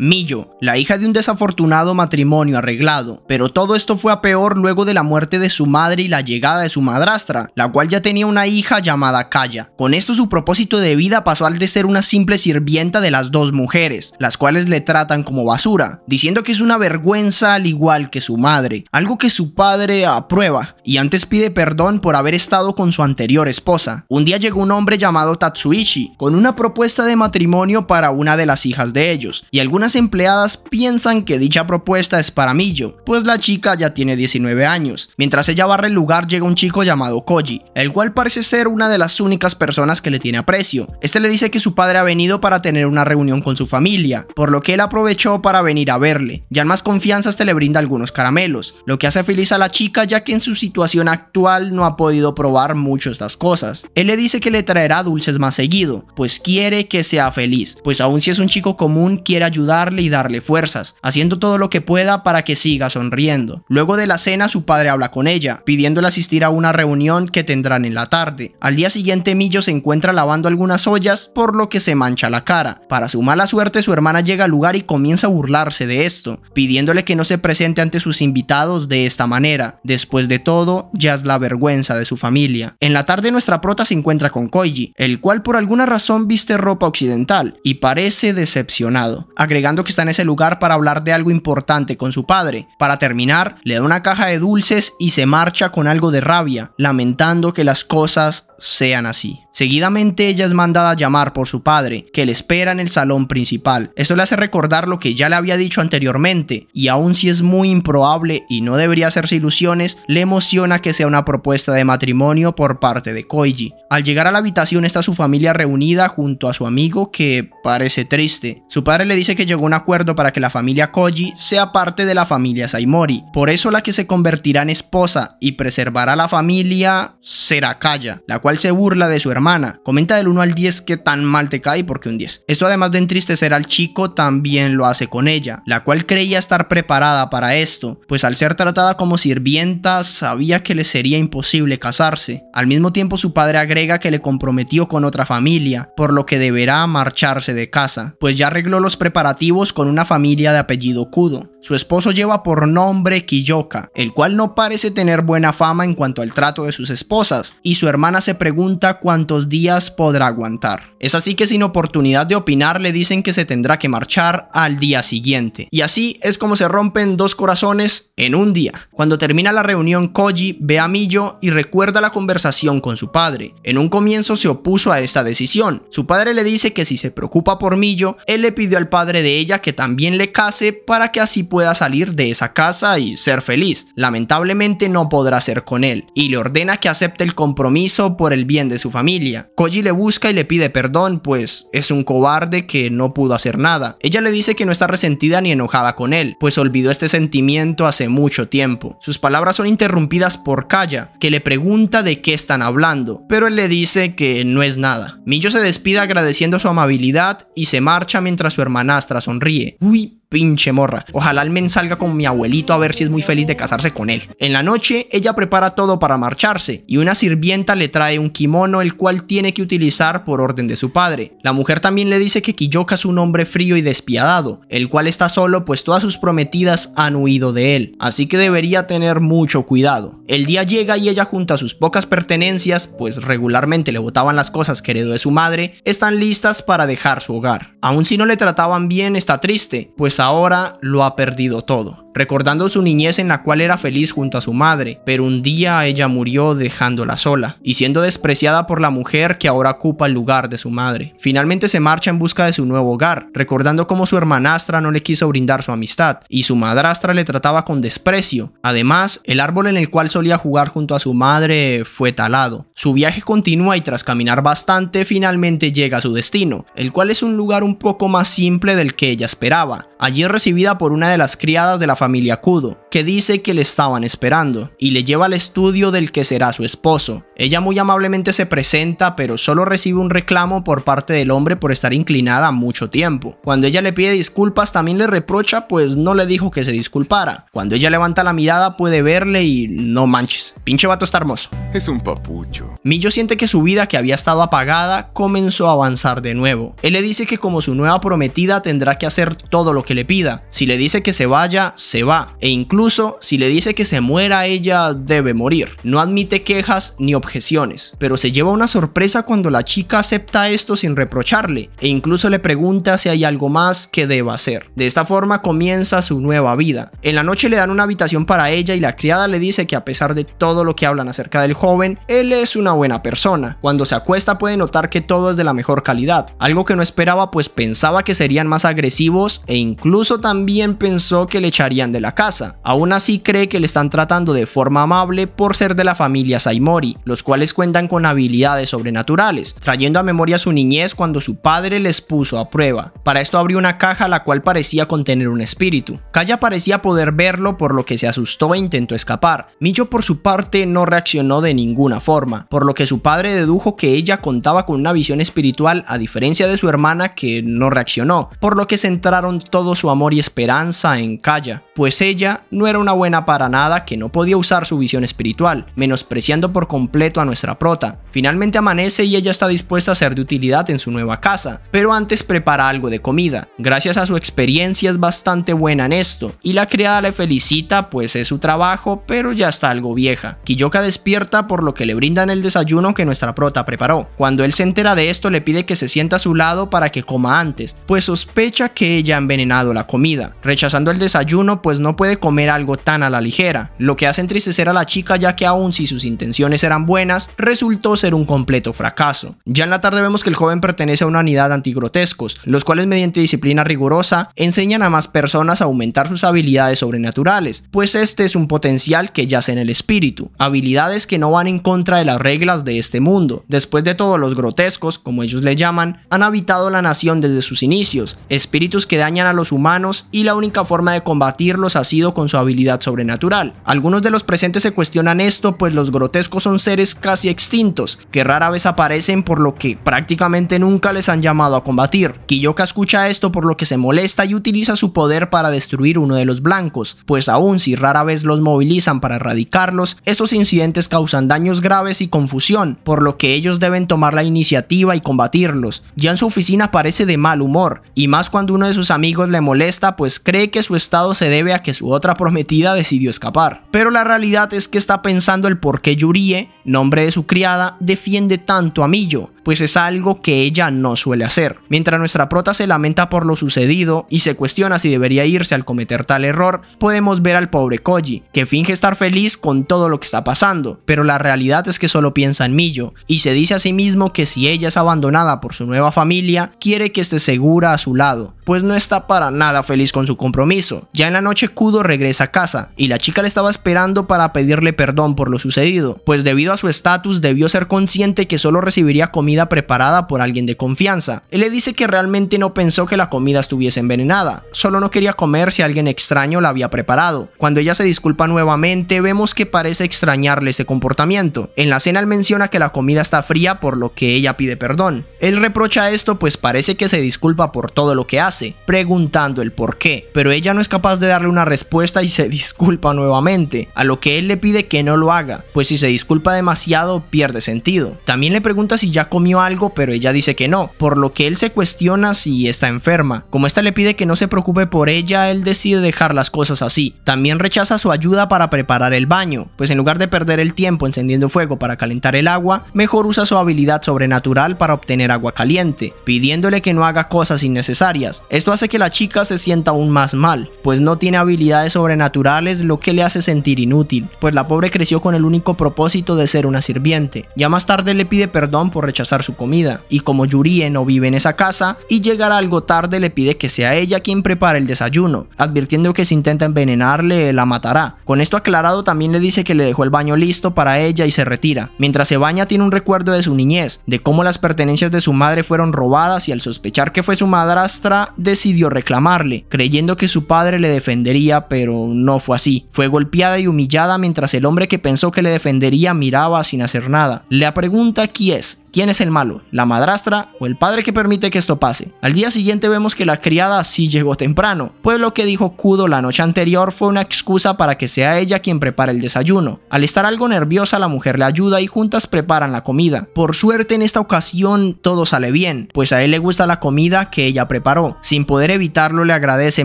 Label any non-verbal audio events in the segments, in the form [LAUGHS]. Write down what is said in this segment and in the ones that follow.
Millo, la hija de un desafortunado matrimonio arreglado, pero todo esto fue a peor luego de la muerte de su madre y la llegada de su madrastra, la cual ya tenía una hija llamada Kaya. Con esto su propósito de vida pasó al de ser una simple sirvienta de las dos mujeres, las cuales le tratan como basura, diciendo que es una vergüenza al igual que su madre, algo que su padre aprueba, y antes pide perdón por haber estado con su anterior esposa. Un día llegó un hombre llamado Tatsuichi, con una propuesta de matrimonio para una de las hijas de ellos, y algunas empleadas piensan que dicha propuesta es para Millo, pues la chica ya tiene 19 años. Mientras ella barre el lugar llega un chico llamado Koji, el cual parece ser una de las únicas personas que le tiene aprecio. Este le dice que su padre ha venido para tener una reunión con su familia, por lo que él aprovechó para venir a verle. Ya en más confianza este le brinda algunos caramelos, lo que hace feliz a la chica ya que en su situación actual no ha podido probar mucho estas cosas. Él le dice que le traerá dulces más seguido, pues quiere que sea feliz, pues aun si es un chico común quiere ayudar y darle fuerzas, haciendo todo lo que pueda para que siga sonriendo. Luego de la cena su padre habla con ella, pidiéndole asistir a una reunión que tendrán en la tarde. Al día siguiente Millo se encuentra lavando algunas ollas por lo que se mancha la cara. Para su mala suerte su hermana llega al lugar y comienza a burlarse de esto, pidiéndole que no se presente ante sus invitados de esta manera. Después de todo, ya es la vergüenza de su familia. En la tarde nuestra prota se encuentra con Koji, el cual por alguna razón viste ropa occidental y parece decepcionado, que está en ese lugar para hablar de algo importante con su padre. Para terminar, le da una caja de dulces y se marcha con algo de rabia, lamentando que las cosas sean así. Seguidamente ella es mandada a llamar por su padre, que le espera en el salón principal. Esto le hace recordar lo que ya le había dicho anteriormente, y aun si es muy improbable y no debería hacerse ilusiones, le emociona que sea una propuesta de matrimonio por parte de Koji. Al llegar a la habitación está su familia reunida junto a su amigo que parece triste. Su padre le dice que llegó a un acuerdo para que la familia Koji sea parte de la familia Saimori, por eso la que se convertirá en esposa y preservará la familia será Kaya, la cual se burla de su hermana. Comenta del 1 al 10 que tan mal te cae porque un 10. Esto además de entristecer al chico también lo hace con ella, la cual creía estar preparada para esto, pues al ser tratada como sirvienta sabía que le sería imposible casarse. Al mismo tiempo su padre agrega que le comprometió con otra familia, por lo que deberá marcharse de casa, pues ya arregló los preparativos con una familia de apellido Kudo, su esposo lleva por nombre Kiyoka, el cual no parece tener buena fama en cuanto al trato de sus esposas, y su hermana se pregunta cuántos días podrá aguantar. Es así que sin oportunidad de opinar le dicen que se tendrá que marchar al día siguiente. Y así es como se rompen dos corazones en un día. Cuando termina la reunión, Koji ve a Millo y recuerda la conversación con su padre. En un comienzo se opuso a esta decisión. Su padre le dice que si se preocupa por Millo, él le pidió al padre de ella que también le case para que así pueda salir de esa casa y ser feliz. Lamentablemente no podrá ser con él, y le ordena que acepte el compromiso por el bien de su familia. Koji le busca y le pide perdón, pues es un cobarde que no pudo hacer nada. Ella le dice que no está resentida ni enojada con él, pues olvidó este sentimiento hace mucho tiempo. Sus palabras son interrumpidas por Kaya, que le pregunta de qué están hablando, pero él le dice que no es nada. Millo se despide agradeciendo su amabilidad y se marcha mientras su hermanastra sonríe. Uy, pinche morra. Ojalá Almen men salga con mi abuelito a ver si es muy feliz de casarse con él. En la noche, ella prepara todo para marcharse y una sirvienta le trae un kimono el cual tiene que utilizar por orden de su padre. La mujer también le dice que Kiyoka es un hombre frío y despiadado, el cual está solo pues todas sus prometidas han huido de él, así que debería tener mucho cuidado. El día llega y ella junto a sus pocas pertenencias, pues regularmente le botaban las cosas que de su madre, están listas para dejar su hogar. Aun si no le trataban bien está triste, pues pues ahora lo ha perdido todo. Recordando su niñez en la cual era feliz junto a su madre, pero un día ella murió dejándola sola y siendo despreciada por la mujer que ahora ocupa el lugar de su madre. Finalmente se marcha en busca de su nuevo hogar, recordando cómo su hermanastra no le quiso brindar su amistad y su madrastra le trataba con desprecio. Además, el árbol en el cual solía jugar junto a su madre fue talado. Su viaje continúa y tras caminar bastante finalmente llega a su destino, el cual es un lugar un poco más simple del que ella esperaba. Allí es recibida por una de las criadas de la familia Kudo, que dice que le estaban esperando, y le lleva al estudio del que será su esposo. Ella muy amablemente se presenta, pero solo recibe un reclamo por parte del hombre por estar inclinada mucho tiempo. Cuando ella le pide disculpas, también le reprocha, pues no le dijo que se disculpara. Cuando ella levanta la mirada, puede verle y no manches, pinche vato está hermoso. Es un papucho. Millo siente que su vida, que había estado apagada, comenzó a avanzar de nuevo. Él le dice que como su nueva prometida tendrá que hacer todo lo que pida. Si le dice que se vaya, se va. E incluso si le dice que se muera, ella debe morir. No admite quejas ni objeciones. Pero se lleva una sorpresa cuando la chica acepta esto sin reprocharle. E incluso le pregunta si hay algo más que deba hacer. De esta forma comienza su nueva vida. En la noche le dan una habitación para ella y la criada le dice que a pesar de todo lo que hablan acerca del joven, él es una buena persona. Cuando se acuesta puede notar que todo es de la mejor calidad. Algo que no esperaba pues pensaba que serían más agresivos e incluso Incluso también pensó que le echarían de la casa. Aún así cree que le están tratando de forma amable por ser de la familia Saimori, los cuales cuentan con habilidades sobrenaturales, trayendo a memoria su niñez cuando su padre les puso a prueba. Para esto abrió una caja la cual parecía contener un espíritu. Kaya parecía poder verlo por lo que se asustó e intentó escapar. Micho por su parte no reaccionó de ninguna forma, por lo que su padre dedujo que ella contaba con una visión espiritual a diferencia de su hermana que no reaccionó, por lo que centraron todos su amor y esperanza en Kaya, pues ella no era una buena para nada que no podía usar su visión espiritual, menospreciando por completo a nuestra prota. Finalmente amanece y ella está dispuesta a ser de utilidad en su nueva casa, pero antes prepara algo de comida. Gracias a su experiencia es bastante buena en esto, y la criada le felicita pues es su trabajo, pero ya está algo vieja. Kiyoka despierta por lo que le brindan el desayuno que nuestra prota preparó. Cuando él se entera de esto le pide que se sienta a su lado para que coma antes, pues sospecha que ella ha envenenado la comida, rechazando el desayuno pues no puede comer algo tan a la ligera, lo que hace entristecer a la chica ya que aun si sus intenciones eran buenas, resultó ser un completo fracaso. Ya en la tarde vemos que el joven pertenece a una unidad antigrotescos, los cuales mediante disciplina rigurosa enseñan a más personas a aumentar sus habilidades sobrenaturales, pues este es un potencial que yace en el espíritu, habilidades que no van en contra de las reglas de este mundo. Después de todo, los grotescos, como ellos le llaman, han habitado la nación desde sus inicios, espíritus que dañan a los humanos humanos y la única forma de combatirlos ha sido con su habilidad sobrenatural. Algunos de los presentes se cuestionan esto, pues los grotescos son seres casi extintos, que rara vez aparecen por lo que prácticamente nunca les han llamado a combatir. Kiyoka escucha esto por lo que se molesta y utiliza su poder para destruir uno de los blancos, pues aun si rara vez los movilizan para erradicarlos, estos incidentes causan daños graves y confusión, por lo que ellos deben tomar la iniciativa y combatirlos. Ya en su oficina parece de mal humor, y más cuando uno de sus amigos le molesta pues cree que su estado se debe a que su otra prometida decidió escapar. Pero la realidad es que está pensando el por qué Yurie, nombre de su criada, defiende tanto a Millo, pues es algo que ella no suele hacer. Mientras nuestra prota se lamenta por lo sucedido y se cuestiona si debería irse al cometer tal error, podemos ver al pobre Koji, que finge estar feliz con todo lo que está pasando, pero la realidad es que solo piensa en Millo, y se dice a sí mismo que si ella es abandonada por su nueva familia, quiere que esté segura a su lado, pues no está para nada feliz con su compromiso. Ya en la noche Kudo regresa a casa y la chica le estaba esperando para pedirle perdón por lo sucedido, pues debido a su estatus debió ser consciente que solo recibiría comida preparada por alguien de confianza. Él le dice que realmente no pensó que la comida estuviese envenenada, solo no quería comer si alguien extraño la había preparado. Cuando ella se disculpa nuevamente, vemos que parece extrañarle ese comportamiento. En la cena él menciona que la comida está fría por lo que ella pide perdón. Él reprocha esto pues parece que se disculpa por todo lo que hace, pregunta el por qué, pero ella no es capaz de darle una respuesta y se [LAUGHS] disculpa nuevamente, a lo que él le pide que no lo haga, pues si se disculpa demasiado pierde sentido. También le pregunta si ya comió algo, pero ella dice que no, por lo que él se cuestiona si está enferma. Como esta le pide que no se preocupe por ella, él decide dejar las cosas así. También rechaza su ayuda para preparar el baño, pues en lugar de perder el tiempo encendiendo fuego para calentar el agua, mejor usa su habilidad sobrenatural para obtener agua caliente, pidiéndole que no haga cosas innecesarias. Esto hace que la chica se sienta aún más mal, pues no tiene habilidades sobrenaturales lo que le hace sentir inútil, pues la pobre creció con el único propósito de ser una sirviente. Ya más tarde le pide perdón por rechazar su comida, y como Yurie no vive en esa casa y llegará algo tarde le pide que sea ella quien prepare el desayuno, advirtiendo que si intenta envenenarle la matará. Con esto aclarado también le dice que le dejó el baño listo para ella y se retira. Mientras se baña tiene un recuerdo de su niñez, de cómo las pertenencias de su madre fueron robadas y al sospechar que fue su madrastra decidió reclamar amarle, creyendo que su padre le defendería, pero no fue así. Fue golpeada y humillada mientras el hombre que pensó que le defendería miraba sin hacer nada. Le pregunta quién es, ¿Quién es el malo? ¿La madrastra o el padre que permite que esto pase? Al día siguiente vemos que la criada sí llegó temprano, pues lo que dijo Kudo la noche anterior fue una excusa para que sea ella quien prepare el desayuno. Al estar algo nerviosa la mujer le ayuda y juntas preparan la comida. Por suerte en esta ocasión todo sale bien, pues a él le gusta la comida que ella preparó. Sin poder evitarlo le agradece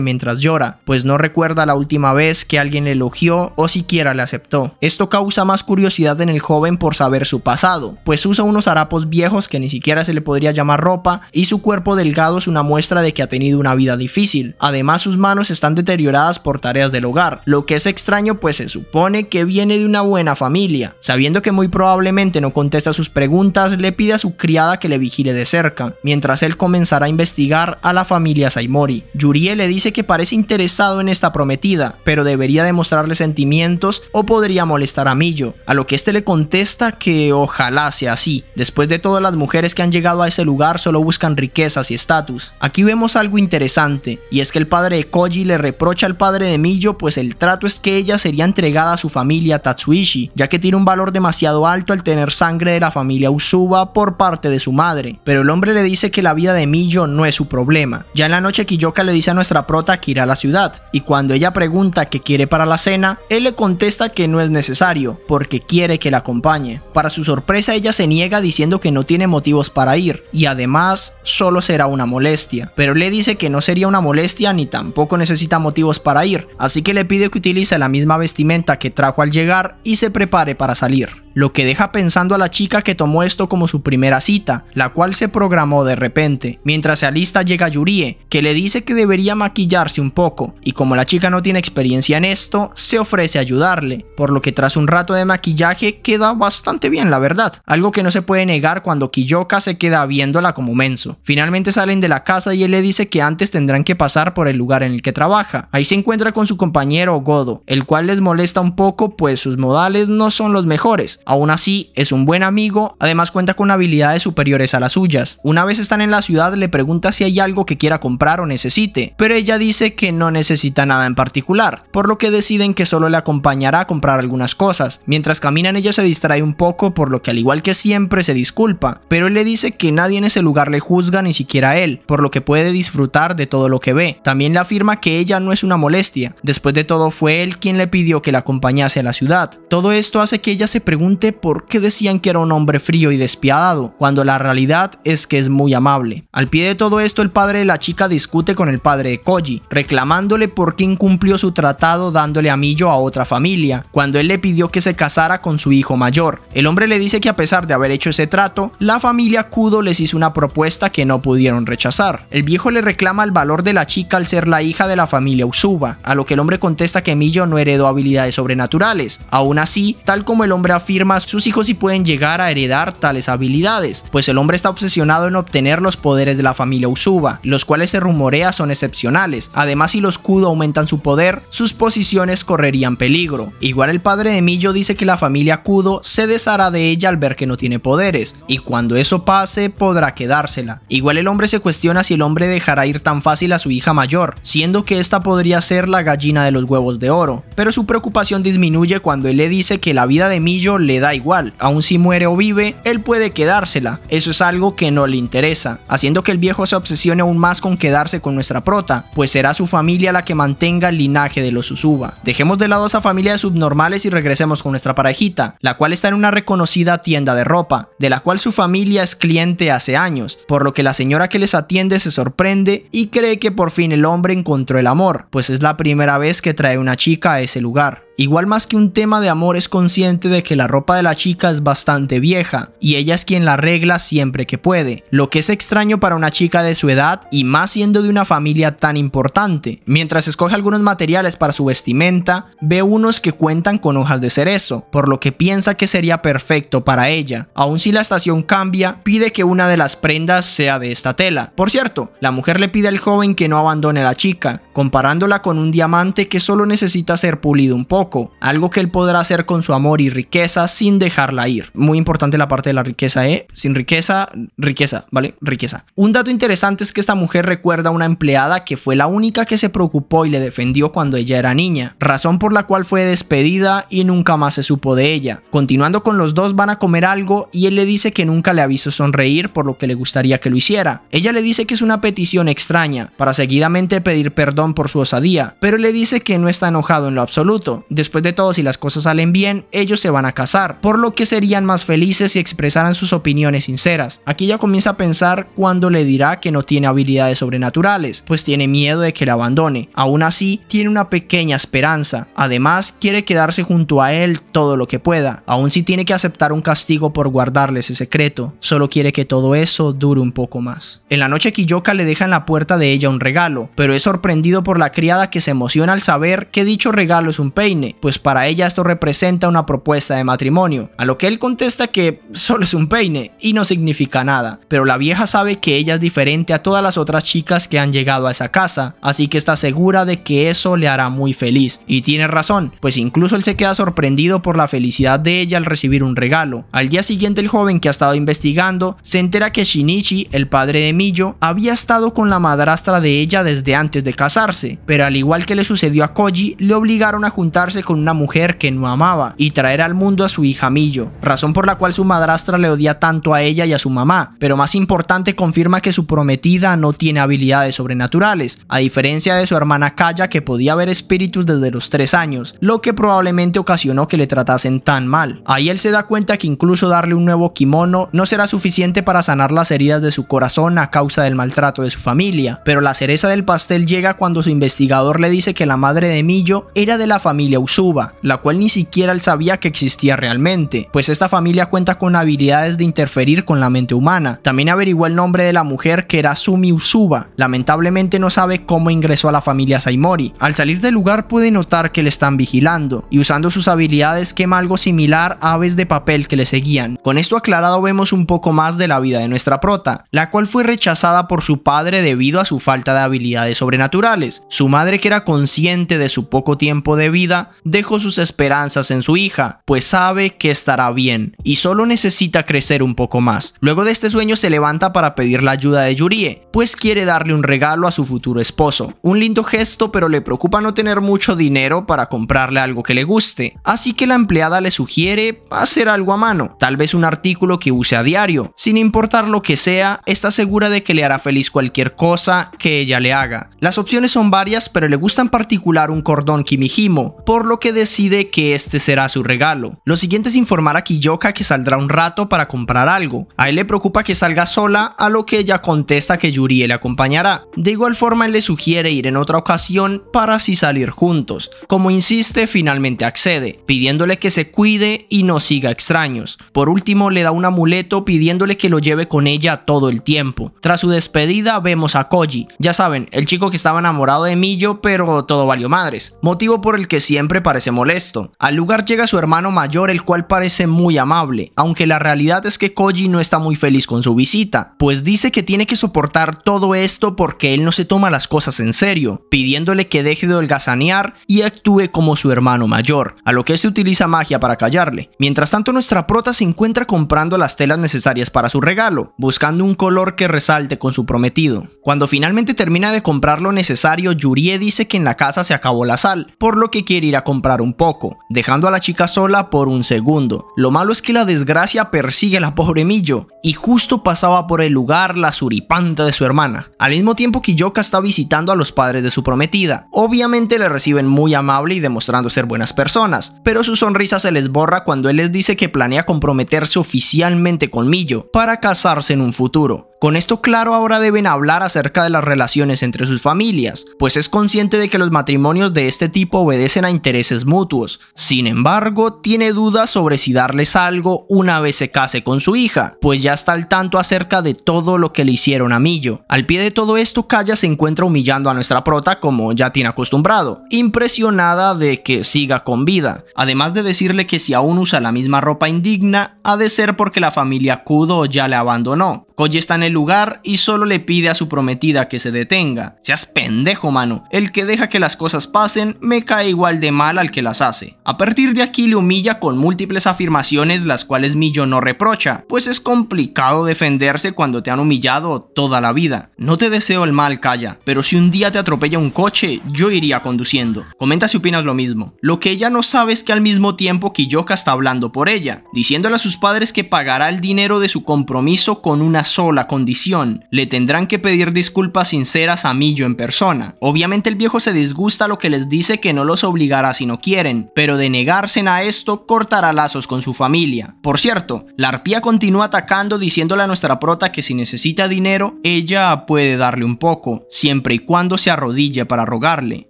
mientras llora, pues no recuerda la última vez que alguien le elogió o siquiera le aceptó. Esto causa más curiosidad en el joven por saber su pasado, pues usa unos harapos viejos que ni siquiera se le podría llamar ropa y su cuerpo delgado es una muestra de que ha tenido una vida difícil. Además sus manos están deterioradas por tareas del hogar, lo que es extraño pues se supone que viene de una buena familia. Sabiendo que muy probablemente no contesta sus preguntas, le pide a su criada que le vigile de cerca, mientras él comenzará a investigar a la familia Saimori. Yurie le dice que parece interesado en esta prometida, pero debería demostrarle sentimientos o podría molestar a Millo, a lo que este le contesta que ojalá sea así. Después de todas las mujeres que han llegado a ese lugar solo buscan riquezas y estatus. Aquí vemos algo interesante, y es que el padre de Koji le reprocha al padre de Millo, pues el trato es que ella sería entregada a su familia Tatsuishi, ya que tiene un valor demasiado alto al tener sangre de la familia Usuba por parte de su madre. Pero el hombre le dice que la vida de Millo no es su problema. Ya en la noche, Kiyoka le dice a nuestra prota que irá a la ciudad, y cuando ella pregunta qué quiere para la cena, él le contesta que no es necesario, porque quiere que la acompañe. Para su sorpresa, ella se niega diciendo que no tiene motivos para ir y además solo será una molestia. Pero le dice que no sería una molestia ni tampoco necesita motivos para ir, así que le pide que utilice la misma vestimenta que trajo al llegar y se prepare para salir lo que deja pensando a la chica que tomó esto como su primera cita, la cual se programó de repente. Mientras se alista llega Yurie, que le dice que debería maquillarse un poco, y como la chica no tiene experiencia en esto, se ofrece a ayudarle, por lo que tras un rato de maquillaje queda bastante bien la verdad, algo que no se puede negar cuando Kiyoka se queda viéndola como menso. Finalmente salen de la casa y él le dice que antes tendrán que pasar por el lugar en el que trabaja. Ahí se encuentra con su compañero Godo, el cual les molesta un poco pues sus modales no son los mejores, Aún así, es un buen amigo, además cuenta con habilidades superiores a las suyas. Una vez están en la ciudad, le pregunta si hay algo que quiera comprar o necesite, pero ella dice que no necesita nada en particular, por lo que deciden que solo le acompañará a comprar algunas cosas. Mientras caminan, ella se distrae un poco, por lo que al igual que siempre se disculpa, pero él le dice que nadie en ese lugar le juzga ni siquiera él, por lo que puede disfrutar de todo lo que ve. También le afirma que ella no es una molestia, después de todo fue él quien le pidió que la acompañase a la ciudad. Todo esto hace que ella se pregunte por qué decían que era un hombre frío y despiadado, cuando la realidad es que es muy amable. Al pie de todo esto, el padre de la chica discute con el padre de Koji, reclamándole por qué incumplió su tratado dándole a a otra familia, cuando él le pidió que se casara con su hijo mayor. El hombre le dice que a pesar de haber hecho ese trato, la familia Kudo les hizo una propuesta que no pudieron rechazar. El viejo le reclama el valor de la chica al ser la hija de la familia Usuba, a lo que el hombre contesta que Millo no heredó habilidades sobrenaturales. Aún así, tal como el hombre afirma, más sus hijos si pueden llegar a heredar tales habilidades, pues el hombre está obsesionado en obtener los poderes de la familia Usuba, los cuales se rumorea son excepcionales. Además, si los Kudo aumentan su poder, sus posiciones correrían peligro. Igual el padre de Millo dice que la familia Kudo se deshará de ella al ver que no tiene poderes, y cuando eso pase podrá quedársela. Igual el hombre se cuestiona si el hombre dejará ir tan fácil a su hija mayor, siendo que esta podría ser la gallina de los huevos de oro, pero su preocupación disminuye cuando él le dice que la vida de Millo le da igual, aun si muere o vive, él puede quedársela, eso es algo que no le interesa, haciendo que el viejo se obsesione aún más con quedarse con nuestra prota, pues será su familia la que mantenga el linaje de los Usuba. Dejemos de lado esa familia de subnormales y regresemos con nuestra parejita, la cual está en una reconocida tienda de ropa, de la cual su familia es cliente hace años, por lo que la señora que les atiende se sorprende y cree que por fin el hombre encontró el amor, pues es la primera vez que trae una chica a ese lugar. Igual más que un tema de amor es consciente de que la ropa de la chica es bastante vieja y ella es quien la arregla siempre que puede, lo que es extraño para una chica de su edad y más siendo de una familia tan importante. Mientras escoge algunos materiales para su vestimenta, ve unos que cuentan con hojas de cerezo, por lo que piensa que sería perfecto para ella. Aun si la estación cambia, pide que una de las prendas sea de esta tela. Por cierto, la mujer le pide al joven que no abandone a la chica, comparándola con un diamante que solo necesita ser pulido un poco algo que él podrá hacer con su amor y riqueza sin dejarla ir. Muy importante la parte de la riqueza, ¿eh? Sin riqueza, riqueza, ¿vale? Riqueza. Un dato interesante es que esta mujer recuerda a una empleada que fue la única que se preocupó y le defendió cuando ella era niña, razón por la cual fue despedida y nunca más se supo de ella. Continuando con los dos van a comer algo y él le dice que nunca le avisó sonreír por lo que le gustaría que lo hiciera. Ella le dice que es una petición extraña, para seguidamente pedir perdón por su osadía, pero le dice que no está enojado en lo absoluto. Después de todo, si las cosas salen bien, ellos se van a casar, por lo que serían más felices si expresaran sus opiniones sinceras. Aquí ya comienza a pensar cuando le dirá que no tiene habilidades sobrenaturales, pues tiene miedo de que la abandone. Aún así, tiene una pequeña esperanza. Además, quiere quedarse junto a él todo lo que pueda, aun si tiene que aceptar un castigo por guardarle ese secreto. Solo quiere que todo eso dure un poco más. En la noche, Kiyoka le deja en la puerta de ella un regalo, pero es sorprendido por la criada que se emociona al saber que dicho regalo es un peine pues para ella esto representa una propuesta de matrimonio, a lo que él contesta que solo es un peine y no significa nada, pero la vieja sabe que ella es diferente a todas las otras chicas que han llegado a esa casa, así que está segura de que eso le hará muy feliz, y tiene razón, pues incluso él se queda sorprendido por la felicidad de ella al recibir un regalo. Al día siguiente el joven que ha estado investigando se entera que Shinichi, el padre de Millo, había estado con la madrastra de ella desde antes de casarse, pero al igual que le sucedió a Koji, le obligaron a juntarse con una mujer que no amaba y traer al mundo a su hija Millo, razón por la cual su madrastra le odia tanto a ella y a su mamá, pero más importante confirma que su prometida no tiene habilidades sobrenaturales, a diferencia de su hermana Kaya que podía ver espíritus desde los 3 años, lo que probablemente ocasionó que le tratasen tan mal. Ahí él se da cuenta que incluso darle un nuevo kimono no será suficiente para sanar las heridas de su corazón a causa del maltrato de su familia, pero la cereza del pastel llega cuando su investigador le dice que la madre de Millo era de la familia Usuba, la cual ni siquiera él sabía que existía realmente, pues esta familia cuenta con habilidades de interferir con la mente humana. También averiguó el nombre de la mujer que era Sumi Usuba, lamentablemente no sabe cómo ingresó a la familia Saimori. Al salir del lugar puede notar que le están vigilando, y usando sus habilidades quema algo similar a aves de papel que le seguían. Con esto aclarado vemos un poco más de la vida de nuestra prota, la cual fue rechazada por su padre debido a su falta de habilidades sobrenaturales. Su madre que era consciente de su poco tiempo de vida, dejó sus esperanzas en su hija, pues sabe que estará bien y solo necesita crecer un poco más. Luego de este sueño se levanta para pedir la ayuda de Yurie, pues quiere darle un regalo a su futuro esposo. Un lindo gesto, pero le preocupa no tener mucho dinero para comprarle algo que le guste, así que la empleada le sugiere hacer algo a mano, tal vez un artículo que use a diario. Sin importar lo que sea, está segura de que le hará feliz cualquier cosa que ella le haga. Las opciones son varias, pero le gusta en particular un cordón Kimihimo, por lo que decide que este será su regalo. Lo siguiente es informar a Kiyoka que saldrá un rato para comprar algo. A él le preocupa que salga sola, a lo que ella contesta que Yuri le acompañará. De igual forma, él le sugiere ir en otra ocasión para así salir juntos. Como insiste, finalmente accede, pidiéndole que se cuide y no siga extraños. Por último, le da un amuleto pidiéndole que lo lleve con ella todo el tiempo. Tras su despedida, vemos a Koji. Ya saben, el chico que estaba enamorado de Millo, pero todo valió madres. Motivo por el que siempre parece molesto. Al lugar llega su hermano mayor, el cual parece muy amable, aunque la realidad es que Koji no está muy feliz con su visita, pues dice que tiene que soportar todo esto porque él no se toma las cosas en serio, pidiéndole que deje de holgazanear y actúe como su hermano mayor, a lo que se utiliza magia para callarle. Mientras tanto, nuestra prota se encuentra comprando las telas necesarias para su regalo, buscando un color que resalte con su prometido. Cuando finalmente termina de comprar lo necesario, Yurie dice que en la casa se acabó la sal, por lo que quiere ir a comprar un poco, dejando a la chica sola por un segundo. Lo malo es que la desgracia persigue a la pobre Millo y justo pasaba por el lugar la suripanta de su hermana, al mismo tiempo que Yoka está visitando a los padres de su prometida. Obviamente le reciben muy amable y demostrando ser buenas personas, pero su sonrisa se les borra cuando él les dice que planea comprometerse oficialmente con Millo para casarse en un futuro. Con esto claro ahora deben hablar acerca de las relaciones entre sus familias, pues es consciente de que los matrimonios de este tipo obedecen a intereses mutuos. Sin embargo, tiene dudas sobre si darles algo una vez se case con su hija, pues ya está al tanto acerca de todo lo que le hicieron a Millo. Al pie de todo esto, Kaya se encuentra humillando a nuestra prota como ya tiene acostumbrado, impresionada de que siga con vida, además de decirle que si aún usa la misma ropa indigna, ha de ser porque la familia Kudo ya le abandonó. Koji está en el lugar y solo le pide a su prometida que se detenga. Seas pendejo, mano. El que deja que las cosas pasen me cae igual de mal al que las hace. A partir de aquí le humilla con múltiples afirmaciones las cuales Millo no reprocha, pues es complicado defenderse cuando te han humillado toda la vida. No te deseo el mal, Calla, pero si un día te atropella un coche, yo iría conduciendo. Comenta si opinas lo mismo. Lo que ella no sabe es que al mismo tiempo Kiyoka está hablando por ella, diciéndole a sus padres que pagará el dinero de su compromiso con una sola condición. Le tendrán que pedir disculpas sinceras a Millo en persona. Obviamente el viejo se disgusta lo que les dice que no los obligará si no quieren, pero de negarse a esto cortará lazos con su familia. Por cierto, la arpía continúa atacando diciéndole a nuestra prota que si necesita dinero, ella puede darle un poco, siempre y cuando se arrodille para rogarle.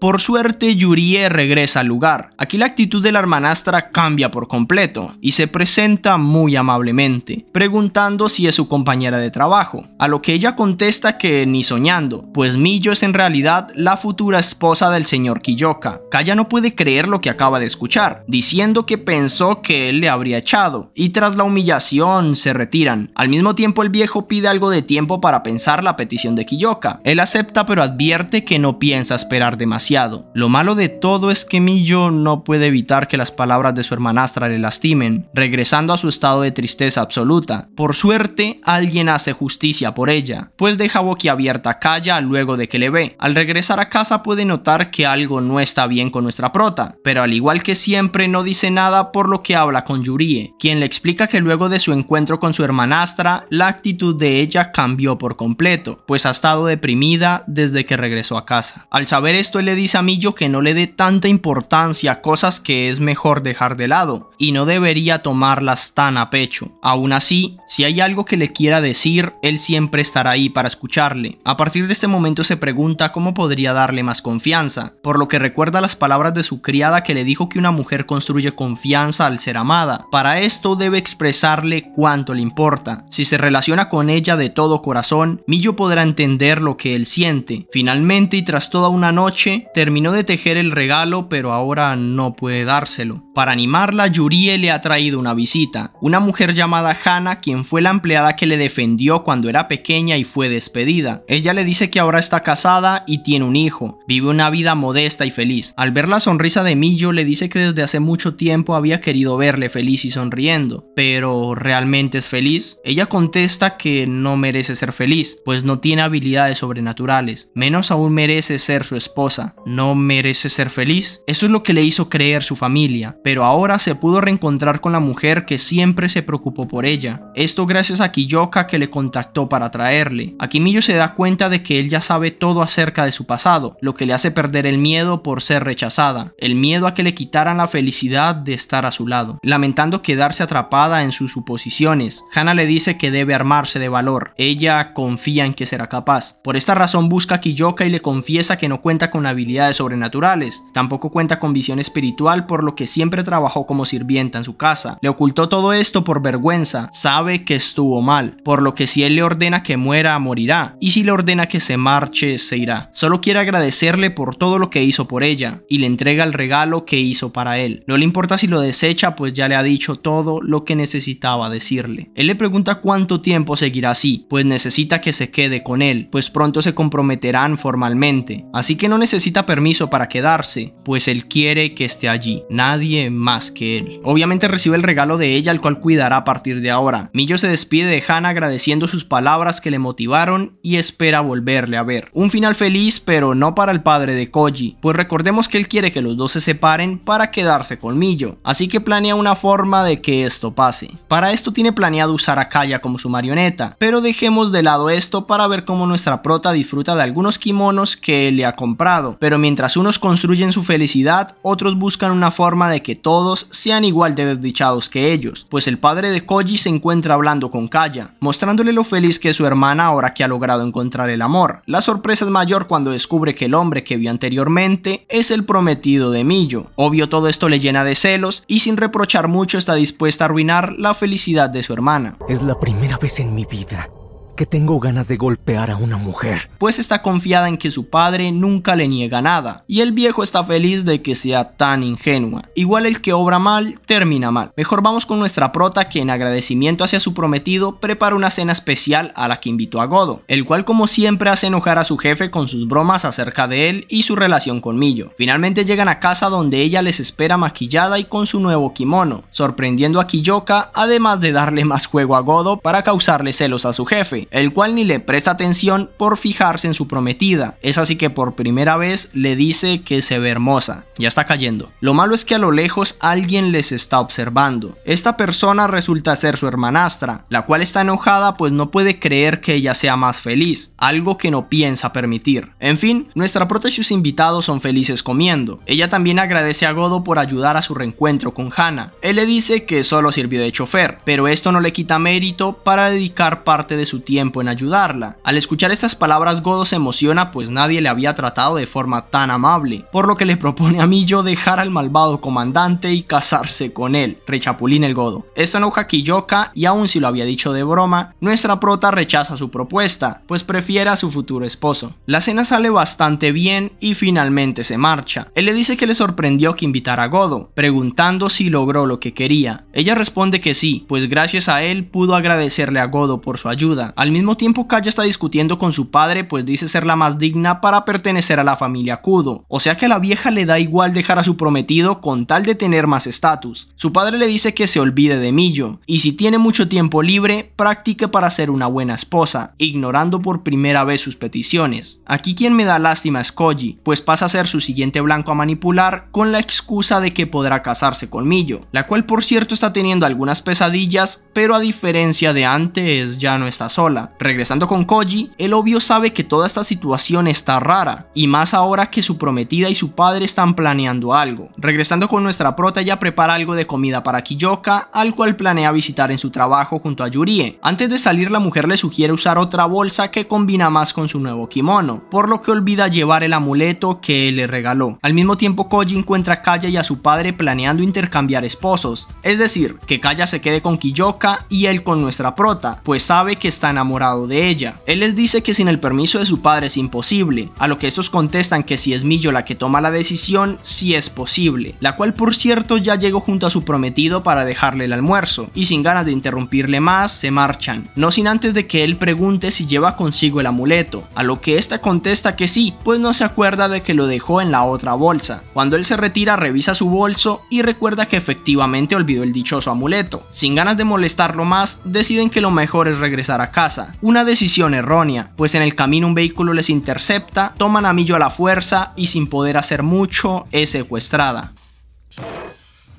Por suerte, Yurie regresa al lugar. Aquí la actitud de la hermanastra cambia por completo y se presenta muy amablemente, preguntando si es su compañera de trabajo, a lo que ella contesta que ni soñando, pues Millo es en realidad la futura esposa del señor Kiyoka. Kaya no puede creer lo que acaba de escuchar, diciendo que pensó que él le habría echado, y tras la humillación se retiran. Al mismo tiempo el viejo pide algo de tiempo para pensar la petición de Kiyoka. Él acepta pero advierte que no piensa esperar demasiado. Lo malo de todo es que Millo no puede evitar que las palabras de su hermanastra le lastimen, regresando a su estado de tristeza absoluta. Por suerte, alguien hace justicia por ella, pues deja boquiabierta a Calla luego de que le ve. Al regresar a casa puede notar que algo no está bien con nuestra prota, pero al igual que siempre no dice nada por lo que habla con Yurie, quien le explica que luego de su encuentro con su hermanastra, la actitud de ella cambió por completo, pues ha estado deprimida desde que regresó a casa. Al saber esto, le dice a Millo que no le dé tanta importancia a cosas que es mejor dejar de lado, y no debería tomarlas tan a pecho. Aún así, si hay algo que le quiera decir, él siempre estará ahí para escucharle. A partir de este momento se pregunta cómo podría darle más confianza, por lo que recuerda las palabras de su criada que le dijo que una mujer construye confianza al ser amada. Para esto debe expresarle cuánto le importa. Si se relaciona con ella de todo corazón, Millo podrá entender lo que él siente. Finalmente y tras toda una noche, terminó de tejer el regalo pero ahora no puede dárselo. Para animarla, Yurie le ha traído una visita, una mujer llamada Hannah, quien fue la empleada que le defendió cuando era pequeña y fue despedida. Ella le dice que ahora está casada y tiene un hijo, vive una vida modesta y feliz. Al ver la sonrisa de Millo le dice que desde hace mucho tiempo había querido verle feliz y sonriendo, pero ¿realmente es feliz? Ella contesta que no merece ser feliz, pues no tiene habilidades sobrenaturales, menos aún merece ser su esposa, no merece ser feliz. Eso es lo que le hizo creer su familia, pero ahora se pudo reencontrar con la mujer que siempre se preocupó por ella. Esto gracias a Kiyoka que le contactó para traerle. Aquí Millo se da cuenta de que él ya sabe todo acerca de su pasado, lo que le hace perder el miedo por ser rechazada el miedo a que le quitaran la felicidad de estar a su lado. Lamentando quedarse atrapada en sus suposiciones, Hannah le dice que debe armarse de valor. Ella confía en que será capaz. Por esta razón busca a Kiyoka y le confiesa que no cuenta con habilidades sobrenaturales, tampoco cuenta con visión espiritual por lo que siempre trabajó como sirvienta en su casa. Le ocultó todo esto por vergüenza, sabe que estuvo mal, por lo que si él le ordena que muera, morirá, y si le ordena que se marche, se irá. Solo quiere agradecerle por todo lo que hizo por ella, y le entrega el regalo que hizo para él. No le importa si lo desecha, pues ya le ha dicho todo lo que necesitaba decirle. Él le pregunta cuánto tiempo seguirá así, pues necesita que se quede con él, pues pronto se comprometerán formalmente. Así que no necesita permiso para quedarse, pues él quiere que esté allí, nadie más que él. Obviamente recibe el regalo de ella, al cual cuidará a partir de ahora. Millo se despide de Hannah agradeciendo sus palabras que le motivaron y espera volverle a ver. Un final feliz, pero no para el padre de Koji, pues recordemos que él quiere que lo dos se separen para quedarse con Colmillo, así que planea una forma de que esto pase. Para esto tiene planeado usar a Kaya como su marioneta, pero dejemos de lado esto para ver cómo nuestra prota disfruta de algunos kimonos que él le ha comprado, pero mientras unos construyen su felicidad, otros buscan una forma de que todos sean igual de desdichados que ellos, pues el padre de Koji se encuentra hablando con Kaya, mostrándole lo feliz que es su hermana ahora que ha logrado encontrar el amor. La sorpresa es mayor cuando descubre que el hombre que vio anteriormente es el prometido de Millo. Obvio todo esto le llena de celos y sin reprochar mucho está dispuesta a arruinar la felicidad de su hermana. Es la primera vez en mi vida que tengo ganas de golpear a una mujer. Pues está confiada en que su padre nunca le niega nada, y el viejo está feliz de que sea tan ingenua. Igual el que obra mal, termina mal. Mejor vamos con nuestra prota que en agradecimiento hacia su prometido prepara una cena especial a la que invitó a Godo, el cual como siempre hace enojar a su jefe con sus bromas acerca de él y su relación con Millo. Finalmente llegan a casa donde ella les espera maquillada y con su nuevo kimono, sorprendiendo a Kiyoka además de darle más juego a Godo para causarle celos a su jefe el cual ni le presta atención por fijarse en su prometida. Es así que por primera vez le dice que se ve hermosa. Ya está cayendo. Lo malo es que a lo lejos alguien les está observando. Esta persona resulta ser su hermanastra, la cual está enojada pues no puede creer que ella sea más feliz, algo que no piensa permitir. En fin, nuestra prótesis y son felices comiendo. Ella también agradece a Godo por ayudar a su reencuentro con Hannah. Él le dice que solo sirvió de chofer, pero esto no le quita mérito para dedicar parte de su tiempo tiempo en ayudarla. Al escuchar estas palabras Godo se emociona pues nadie le había tratado de forma tan amable, por lo que le propone a Millo dejar al malvado comandante y casarse con él, rechapulina el Godo. Esto enoja a Kiyoka y aun si lo había dicho de broma, nuestra prota rechaza su propuesta, pues prefiere a su futuro esposo. La cena sale bastante bien y finalmente se marcha. Él le dice que le sorprendió que invitara a Godo, preguntando si logró lo que quería. Ella responde que sí, pues gracias a él pudo agradecerle a Godo por su ayuda, al mismo tiempo, Kaya está discutiendo con su padre, pues dice ser la más digna para pertenecer a la familia Kudo. O sea que a la vieja le da igual dejar a su prometido con tal de tener más estatus. Su padre le dice que se olvide de Millo, y si tiene mucho tiempo libre, practique para ser una buena esposa, ignorando por primera vez sus peticiones. Aquí quien me da lástima es Koji, pues pasa a ser su siguiente blanco a manipular con la excusa de que podrá casarse con Millo, la cual por cierto está teniendo algunas pesadillas, pero a diferencia de antes ya no está sola Regresando con Koji, el obvio sabe que toda esta situación está rara, y más ahora que su prometida y su padre están planeando algo. Regresando con nuestra prota, ella prepara algo de comida para Kiyoka, al cual planea visitar en su trabajo junto a Yurie. Antes de salir, la mujer le sugiere usar otra bolsa que combina más con su nuevo kimono, por lo que olvida llevar el amuleto que él le regaló. Al mismo tiempo, Koji encuentra a Kaya y a su padre planeando intercambiar esposos, es decir, que Kaya se quede con Kiyoka y él con nuestra prota, pues sabe que están enamorado de ella. Él les dice que sin el permiso de su padre es imposible, a lo que estos contestan que si es Millo la que toma la decisión, sí es posible, la cual por cierto ya llegó junto a su prometido para dejarle el almuerzo, y sin ganas de interrumpirle más, se marchan, no sin antes de que él pregunte si lleva consigo el amuleto, a lo que esta contesta que sí, pues no se acuerda de que lo dejó en la otra bolsa. Cuando él se retira revisa su bolso y recuerda que efectivamente olvidó el dichoso amuleto. Sin ganas de molestarlo más, deciden que lo mejor es regresar a casa una decisión errónea, pues en el camino un vehículo les intercepta, toman a Millo a la fuerza y sin poder hacer mucho es secuestrada.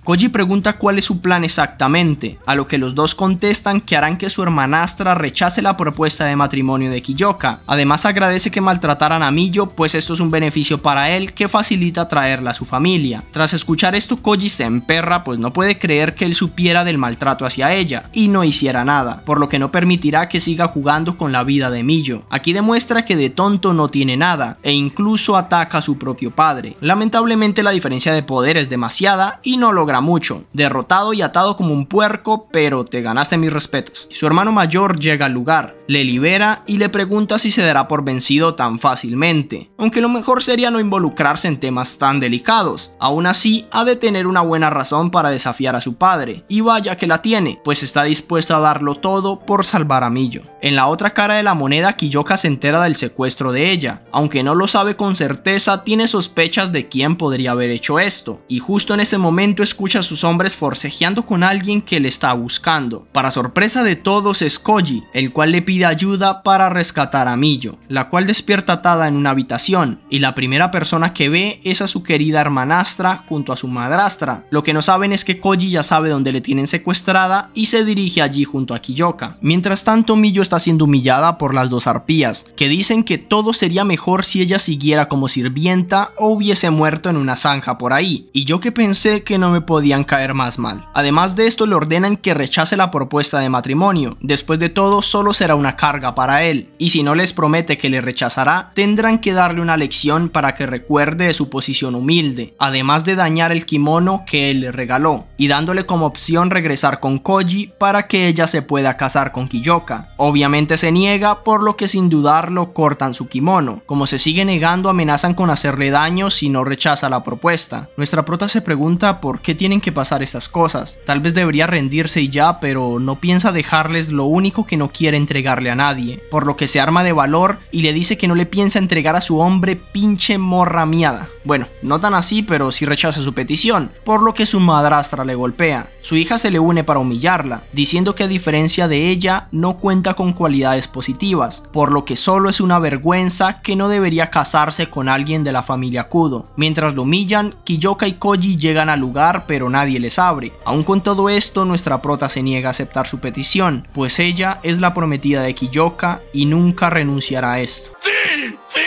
Koji pregunta cuál es su plan exactamente, a lo que los dos contestan que harán que su hermanastra rechace la propuesta de matrimonio de Kiyoka. Además agradece que maltrataran a Millo, pues esto es un beneficio para él que facilita traerla a su familia. Tras escuchar esto, Koji se emperra, pues no puede creer que él supiera del maltrato hacia ella, y no hiciera nada, por lo que no permitirá que siga jugando con la vida de Millo. Aquí demuestra que de tonto no tiene nada, e incluso ataca a su propio padre. Lamentablemente la diferencia de poder es demasiada y no logra mucho, derrotado y atado como un puerco, pero te ganaste mis respetos. Su hermano mayor llega al lugar, le libera y le pregunta si se dará por vencido tan fácilmente, aunque lo mejor sería no involucrarse en temas tan delicados. Aún así, ha de tener una buena razón para desafiar a su padre, y vaya que la tiene, pues está dispuesto a darlo todo por salvar a Millo. En la otra cara de la moneda, Kiyoka se entera del secuestro de ella, aunque no lo sabe con certeza, tiene sospechas de quién podría haber hecho esto, y justo en ese momento es escucha a sus hombres forcejeando con alguien que le está buscando. Para sorpresa de todos es Koji, el cual le pide ayuda para rescatar a Millo, la cual despierta atada en una habitación, y la primera persona que ve es a su querida hermanastra junto a su madrastra. Lo que no saben es que Koji ya sabe dónde le tienen secuestrada y se dirige allí junto a Kiyoka. Mientras tanto, Millo está siendo humillada por las dos arpías, que dicen que todo sería mejor si ella siguiera como sirvienta o hubiese muerto en una zanja por ahí. Y yo que pensé que no me podía podían caer más mal. Además de esto le ordenan que rechace la propuesta de matrimonio, después de todo solo será una carga para él, y si no les promete que le rechazará, tendrán que darle una lección para que recuerde de su posición humilde, además de dañar el kimono que él le regaló, y dándole como opción regresar con Koji para que ella se pueda casar con Kiyoka. Obviamente se niega, por lo que sin dudarlo cortan su kimono. Como se sigue negando amenazan con hacerle daño si no rechaza la propuesta. Nuestra prota se pregunta por qué tienen que pasar estas cosas. Tal vez debería rendirse y ya, pero no piensa dejarles lo único que no quiere entregarle a nadie. Por lo que se arma de valor y le dice que no le piensa entregar a su hombre pinche morra miada. Bueno, no tan así, pero sí rechaza su petición, por lo que su madrastra le golpea. Su hija se le une para humillarla, diciendo que a diferencia de ella, no cuenta con cualidades positivas, por lo que solo es una vergüenza que no debería casarse con alguien de la familia Kudo. Mientras lo humillan, Kiyoka y Koji llegan al lugar, pero nadie les abre. Aún con todo esto, nuestra prota se niega a aceptar su petición, pues ella es la prometida de Kiyoka y nunca renunciará a esto. ¡Sí! ¡Sí!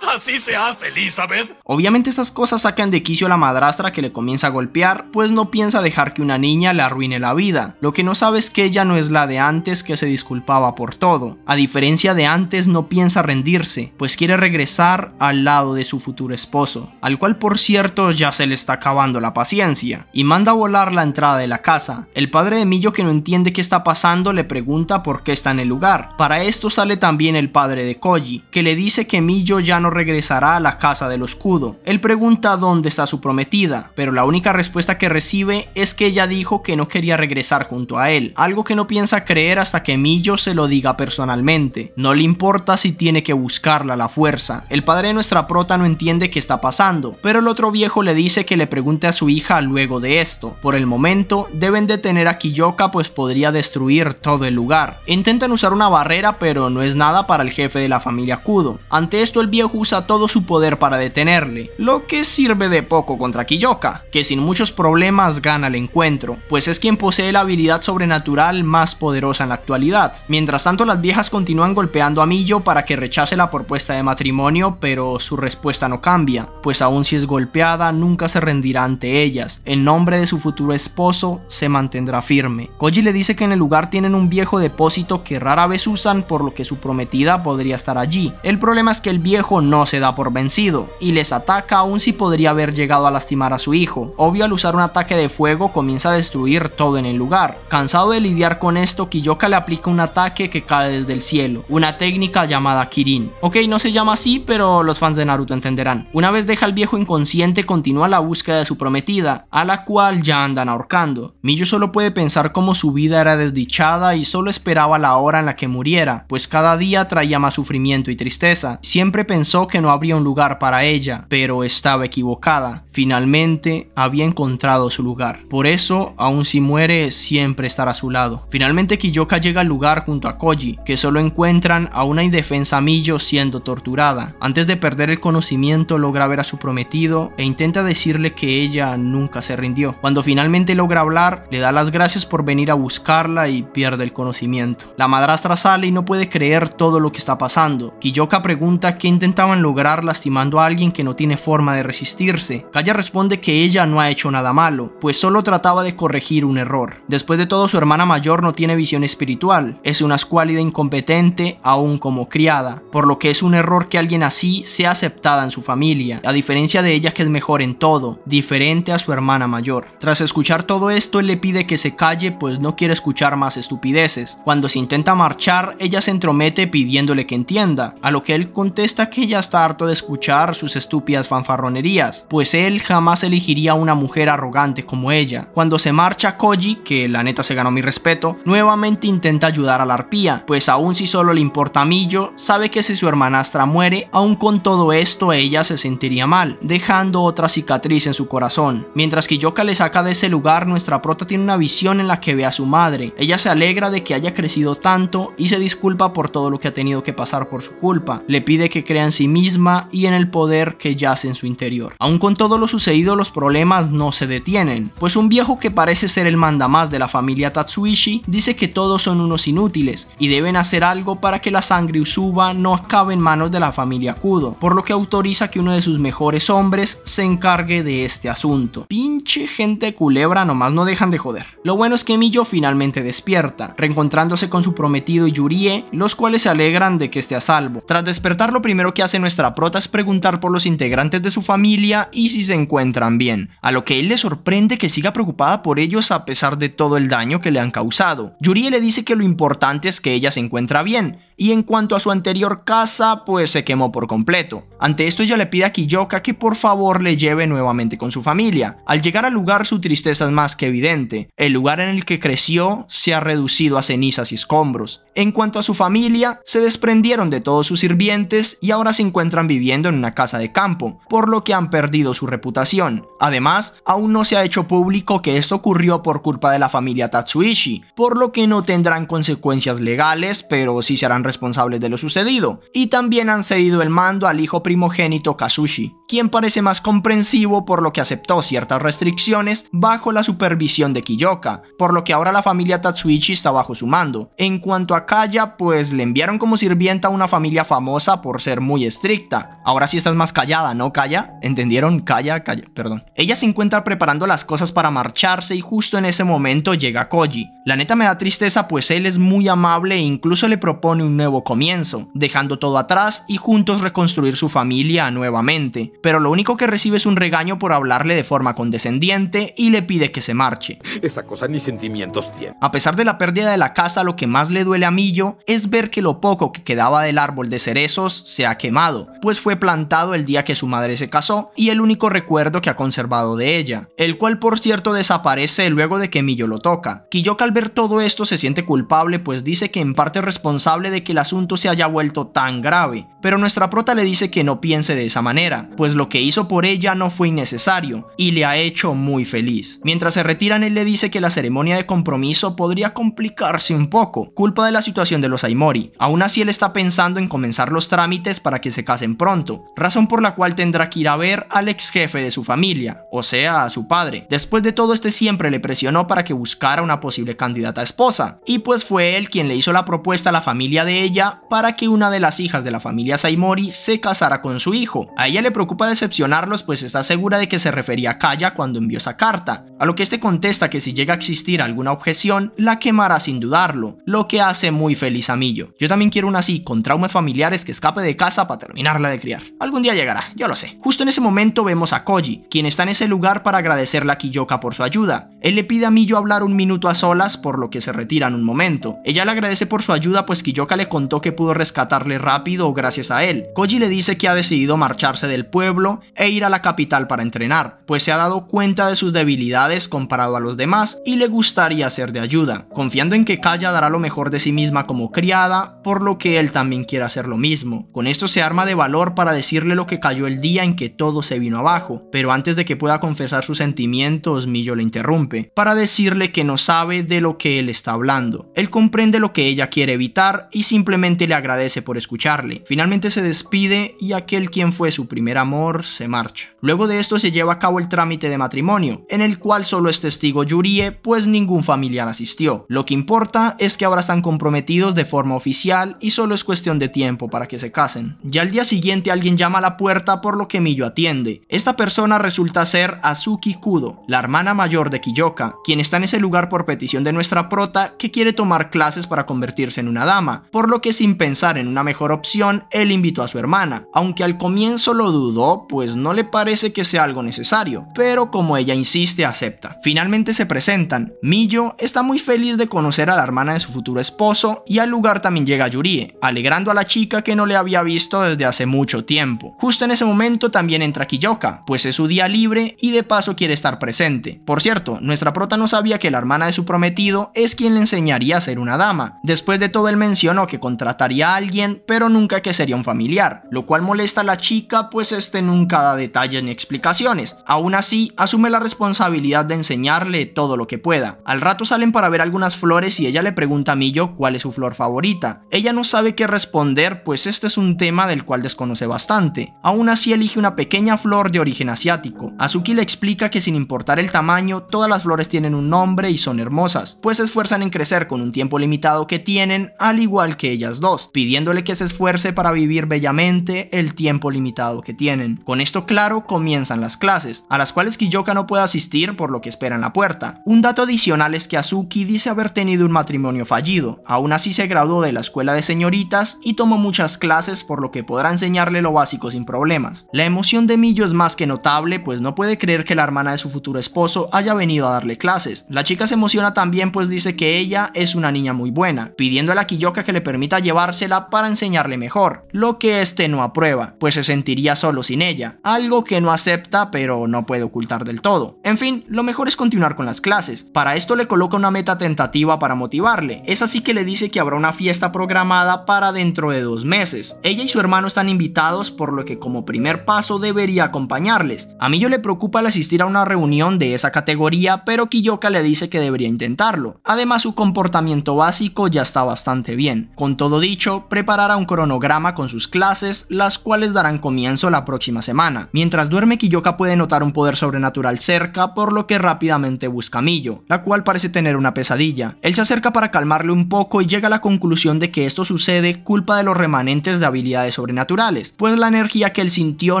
Así se hace, Elizabeth. Obviamente estas cosas sacan de quicio a la madrastra que le comienza a golpear, pues no piensa dejar que una niña le arruine la vida. Lo que no sabe es que ella no es la de antes que se disculpaba por todo. A diferencia de antes, no piensa rendirse, pues quiere regresar al lado de su futuro esposo, al cual por cierto ya se le está acabando la paciencia, y manda volar la entrada de la casa. El padre de Millo que no entiende qué está pasando le pregunta por qué está en el lugar. Para esto sale también el padre de Koji, que le dice que Millo ya no regresará a la casa del escudo. Él pregunta dónde está su prometida, pero la única respuesta que recibe es que ella dijo que no quería regresar junto a él, algo que no piensa creer hasta que Millo se lo diga personalmente. No le importa si tiene que buscarla a la fuerza. El padre de nuestra prota no entiende qué está pasando, pero el otro viejo le dice que le pregunte a su hija luego de esto. Por el momento, deben detener a Kiyoka pues podría destruir todo el lugar. Intentan usar una barrera pero no es nada para el jefe de la familia Kudo. Ante esto el viejo usa todo su poder para detenerle, lo que sirve de poco contra Kiyoka, que sin muchos problemas gana el encuentro, pues es quien posee la habilidad sobrenatural más poderosa en la actualidad. Mientras tanto las viejas continúan golpeando a Millo para que rechace la propuesta de matrimonio, pero su respuesta no cambia, pues aun si es golpeada nunca se rendirá ante ellas, en nombre de su futuro esposo se mantendrá firme. Koji le dice que en el lugar tienen un viejo depósito que rara vez usan por lo que su prometida podría estar allí. El problema es que el viejo no se da por vencido y les ataca aún si podría haber llegado a lastimar a su hijo. Obvio al usar un ataque de fuego comienza a destruir todo en el lugar. Cansado de lidiar con esto, Kiyoka le aplica un ataque que cae desde el cielo, una técnica llamada Kirin. Ok, no se llama así, pero los fans de Naruto entenderán. Una vez deja al viejo inconsciente, continúa la búsqueda de su prometida, a la cual ya andan ahorcando. Miyu solo puede pensar cómo su vida era desdichada y solo esperaba la hora en la que muriera, pues cada día traía más sufrimiento y tristeza. Siempre pensó que no habría un lugar para ella, pero estaba equivocada. Finalmente había encontrado su lugar. Por eso, aun si muere, siempre estará a su lado. Finalmente Kiyoka llega al lugar junto a Koji, que solo encuentran a una indefensa Millo siendo torturada. Antes de perder el conocimiento, logra ver a su prometido e intenta decirle que ella nunca se rindió. Cuando finalmente logra hablar, le da las gracias por venir a buscarla y pierde el conocimiento. La madrastra sale y no puede creer todo lo que está pasando. Kiyoka pregunta qué intenta lograr lastimando a alguien que no tiene forma de resistirse. Kaya responde que ella no ha hecho nada malo, pues solo trataba de corregir un error. Después de todo, su hermana mayor no tiene visión espiritual, es una escuálida incompetente aún como criada, por lo que es un error que alguien así sea aceptada en su familia, a diferencia de ella que es mejor en todo, diferente a su hermana mayor. Tras escuchar todo esto, él le pide que se calle pues no quiere escuchar más estupideces. Cuando se intenta marchar, ella se entromete pidiéndole que entienda, a lo que él contesta que ella está harto de escuchar sus estúpidas fanfarronerías, pues él jamás elegiría a una mujer arrogante como ella. Cuando se marcha Koji, que la neta se ganó mi respeto, nuevamente intenta ayudar a la arpía, pues aun si solo le importa a Millo, sabe que si su hermanastra muere, aun con todo esto ella se sentiría mal, dejando otra cicatriz en su corazón. Mientras que Yoka le saca de ese lugar, nuestra prota tiene una visión en la que ve a su madre. Ella se alegra de que haya crecido tanto y se disculpa por todo lo que ha tenido que pasar por su culpa. Le pide que crean en misma y en el poder que yace en su interior. Aun con todo lo sucedido, los problemas no se detienen, pues un viejo que parece ser el mandamás de la familia Tatsuishi dice que todos son unos inútiles y deben hacer algo para que la sangre Usuba no acabe en manos de la familia Kudo, por lo que autoriza que uno de sus mejores hombres se encargue de este asunto. Pinche gente culebra, nomás no dejan de joder. Lo bueno es que Millo finalmente despierta, reencontrándose con su prometido Yurie, los cuales se alegran de que esté a salvo. Tras despertar, lo primero que hace nuestra prota es preguntar por los integrantes de su familia y si se encuentran bien, a lo que él le sorprende que siga preocupada por ellos a pesar de todo el daño que le han causado. Yuri le dice que lo importante es que ella se encuentra bien, y en cuanto a su anterior casa, pues se quemó por completo. Ante esto ella le pide a Kiyoka que por favor le lleve nuevamente con su familia. Al llegar al lugar su tristeza es más que evidente. El lugar en el que creció se ha reducido a cenizas y escombros. En cuanto a su familia, se desprendieron de todos sus sirvientes y ahora se encuentran viviendo en una casa de campo, por lo que han perdido su reputación. Además, aún no se ha hecho público que esto ocurrió por culpa de la familia Tatsuishi, por lo que no tendrán consecuencias legales, pero sí se harán responsables de lo sucedido, y también han cedido el mando al hijo primogénito Kazushi, quien parece más comprensivo por lo que aceptó ciertas restricciones bajo la supervisión de Kiyoka, por lo que ahora la familia Tatsuichi está bajo su mando. En cuanto a Kaya, pues le enviaron como sirvienta a una familia famosa por ser muy estricta. Ahora sí estás más callada, ¿no, Kaya? ¿Entendieron? Kaya, Kaya, perdón. Ella se encuentra preparando las cosas para marcharse y justo en ese momento llega Koji. La neta me da tristeza pues él es muy amable e incluso le propone un nuevo comienzo, dejando todo atrás y juntos reconstruir su familia nuevamente. Pero lo único que recibe es un regaño por hablarle de forma condescendiente y le pide que se marche. Esa cosa ni sentimientos tiene. A pesar de la pérdida de la casa, lo que más le duele a Millo es ver que lo poco que quedaba del árbol de cerezos se ha quemado, pues fue plantado el día que su madre se casó y el único recuerdo que ha conservado de ella, el cual por cierto desaparece luego de que Millo lo toca. Kiyoka al ver todo esto se siente culpable pues dice que en parte es responsable de que el asunto se haya vuelto tan grave pero nuestra prota le dice que no piense de esa manera, pues lo que hizo por ella no fue innecesario y le ha hecho muy feliz. Mientras se retiran, él le dice que la ceremonia de compromiso podría complicarse un poco, culpa de la situación de los Aimori. Aún así, él está pensando en comenzar los trámites para que se casen pronto, razón por la cual tendrá que ir a ver al ex jefe de su familia, o sea, a su padre. Después de todo, este siempre le presionó para que buscara una posible candidata a esposa, y pues fue él quien le hizo la propuesta a la familia de ella para que una de las hijas de la familia Saimori se casará con su hijo. A ella le preocupa decepcionarlos pues está segura de que se refería a Kaya cuando envió esa carta, a lo que este contesta que si llega a existir alguna objeción, la quemará sin dudarlo, lo que hace muy feliz a Millo. Yo también quiero una así, con traumas familiares que escape de casa para terminarla de criar. Algún día llegará, yo lo sé. Justo en ese momento vemos a Koji, quien está en ese lugar para agradecerle a Kiyoka por su ayuda. Él le pide a Millo hablar un minuto a solas, por lo que se retiran un momento. Ella le agradece por su ayuda pues Kiyoka le contó que pudo rescatarle rápido gracias a él. Koji le dice que ha decidido marcharse del pueblo e ir a la capital para entrenar, pues se ha dado cuenta de sus debilidades comparado a los demás y le gustaría ser de ayuda, confiando en que Kaya dará lo mejor de sí misma como criada, por lo que él también quiere hacer lo mismo. Con esto se arma de valor para decirle lo que cayó el día en que todo se vino abajo, pero antes de que pueda confesar sus sentimientos, Millo le interrumpe, para decirle que no sabe de lo que él está hablando. Él comprende lo que ella quiere evitar y simplemente le agradece por escucharle. Finalmente se despide y aquel quien fue su primer amor se marcha. Luego de esto se lleva a cabo el trámite de matrimonio, en el cual solo es testigo Yurie, pues ningún familiar asistió. Lo que importa es que ahora están comprometidos de forma oficial y solo es cuestión de tiempo para que se casen. Ya al día siguiente alguien llama a la puerta por lo que Millo atiende. Esta persona resulta ser Azuki Kudo, la hermana mayor de Kiyoka, quien está en ese lugar por petición de nuestra prota que quiere tomar clases para convertirse en una dama, por lo que sin pensar en una mejor opción, él invitó a su hermana, aunque al comienzo lo dudó, pues no le parece que sea algo necesario, pero como ella insiste, acepta. Finalmente se presentan, Millo está muy feliz de conocer a la hermana de su futuro esposo y al lugar también llega Yurie, alegrando a la chica que no le había visto desde hace mucho tiempo. Justo en ese momento también entra Kiyoka, pues es su día libre y de paso quiere estar presente. Por cierto, nuestra prota no sabía que la hermana de su prometido es quien le enseñaría a ser una dama. Después de todo él mencionó que contrataría a alguien, pero nunca que se un familiar, lo cual molesta a la chica pues este nunca da detalles ni explicaciones. Aún así, asume la responsabilidad de enseñarle todo lo que pueda. Al rato salen para ver algunas flores y ella le pregunta a Millo cuál es su flor favorita. Ella no sabe qué responder pues este es un tema del cual desconoce bastante. Aún así elige una pequeña flor de origen asiático. Azuki le explica que sin importar el tamaño, todas las flores tienen un nombre y son hermosas, pues se esfuerzan en crecer con un tiempo limitado que tienen, al igual que ellas dos, pidiéndole que se esfuerce para vivir bellamente el tiempo limitado que tienen. Con esto claro, comienzan las clases, a las cuales Kiyoka no puede asistir por lo que espera en la puerta. Un dato adicional es que Azuki dice haber tenido un matrimonio fallido, aún así se graduó de la escuela de señoritas y tomó muchas clases por lo que podrá enseñarle lo básico sin problemas. La emoción de Millo es más que notable, pues no puede creer que la hermana de su futuro esposo haya venido a darle clases. La chica se emociona también pues dice que ella es una niña muy buena, pidiendo a la Kiyoka que le permita llevársela para enseñarle mejor lo que este no aprueba, pues se sentiría solo sin ella, algo que no acepta pero no puede ocultar del todo. En fin, lo mejor es continuar con las clases. Para esto le coloca una meta tentativa para motivarle, es así que le dice que habrá una fiesta programada para dentro de dos meses. Ella y su hermano están invitados por lo que como primer paso debería acompañarles. A yo le preocupa el asistir a una reunión de esa categoría, pero Kiyoka le dice que debería intentarlo. Además su comportamiento básico ya está bastante bien. Con todo dicho, preparará un cronograma con sus clases, las cuales darán comienzo la próxima semana. Mientras duerme, Kiyoka puede notar un poder sobrenatural cerca, por lo que rápidamente busca a Millo, la cual parece tener una pesadilla. Él se acerca para calmarle un poco y llega a la conclusión de que esto sucede culpa de los remanentes de habilidades sobrenaturales, pues la energía que él sintió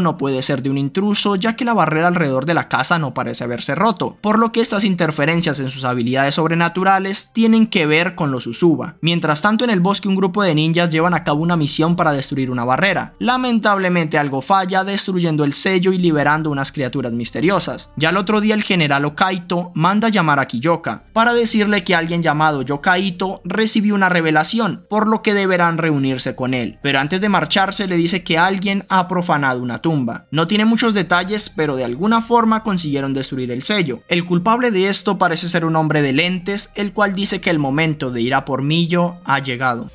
no puede ser de un intruso, ya que la barrera alrededor de la casa no parece haberse roto, por lo que estas interferencias en sus habilidades sobrenaturales tienen que ver con los Usuba. Mientras tanto, en el bosque un grupo de ninjas llevan a cabo una misión para destruir una barrera. Lamentablemente algo falla, destruyendo el sello y liberando unas criaturas misteriosas. Ya el otro día el general Okaito manda llamar a Kiyoka para decirle que alguien llamado Yokaito recibió una revelación, por lo que deberán reunirse con él. Pero antes de marcharse le dice que alguien ha profanado una tumba. No tiene muchos detalles, pero de alguna forma consiguieron destruir el sello. El culpable de esto parece ser un hombre de lentes, el cual dice que el momento de ir a por Millo ha llegado.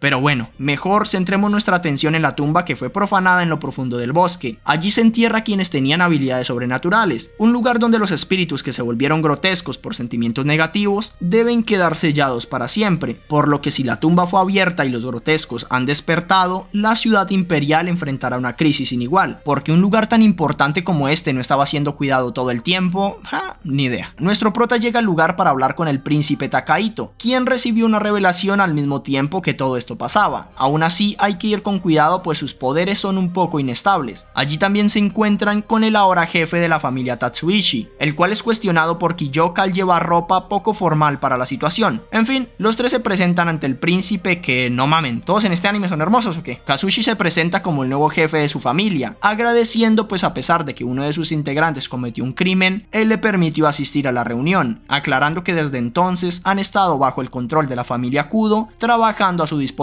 Pero bueno, mejor centremos nuestra atención en la tumba que fue profanada en lo profundo del bosque. Allí se entierra quienes tenían habilidades sobrenaturales, un lugar donde los espíritus que se volvieron grotescos por sentimientos negativos deben quedar sellados para siempre, por lo que si la tumba fue abierta y los grotescos han despertado, la ciudad imperial enfrentará una crisis sin igual, porque un lugar tan importante como este no estaba siendo cuidado todo el tiempo, ni idea. Nuestro prota llega al lugar para hablar con el príncipe Takaito, quien recibió una revelación al mismo tiempo que todo esto pasaba. Aún así, hay que ir con cuidado pues sus poderes son un poco inestables. Allí también se encuentran con el ahora jefe de la familia Tatsuishi, el cual es cuestionado por Kiyoka al llevar ropa poco formal para la situación. En fin, los tres se presentan ante el príncipe que, no mamen, todos en este anime son hermosos o qué? Kazushi se presenta como el nuevo jefe de su familia, agradeciendo pues a pesar de que uno de sus integrantes cometió un crimen, él le permitió asistir a la reunión, aclarando que desde entonces han estado bajo el control de la familia Kudo, trabajando a su disposición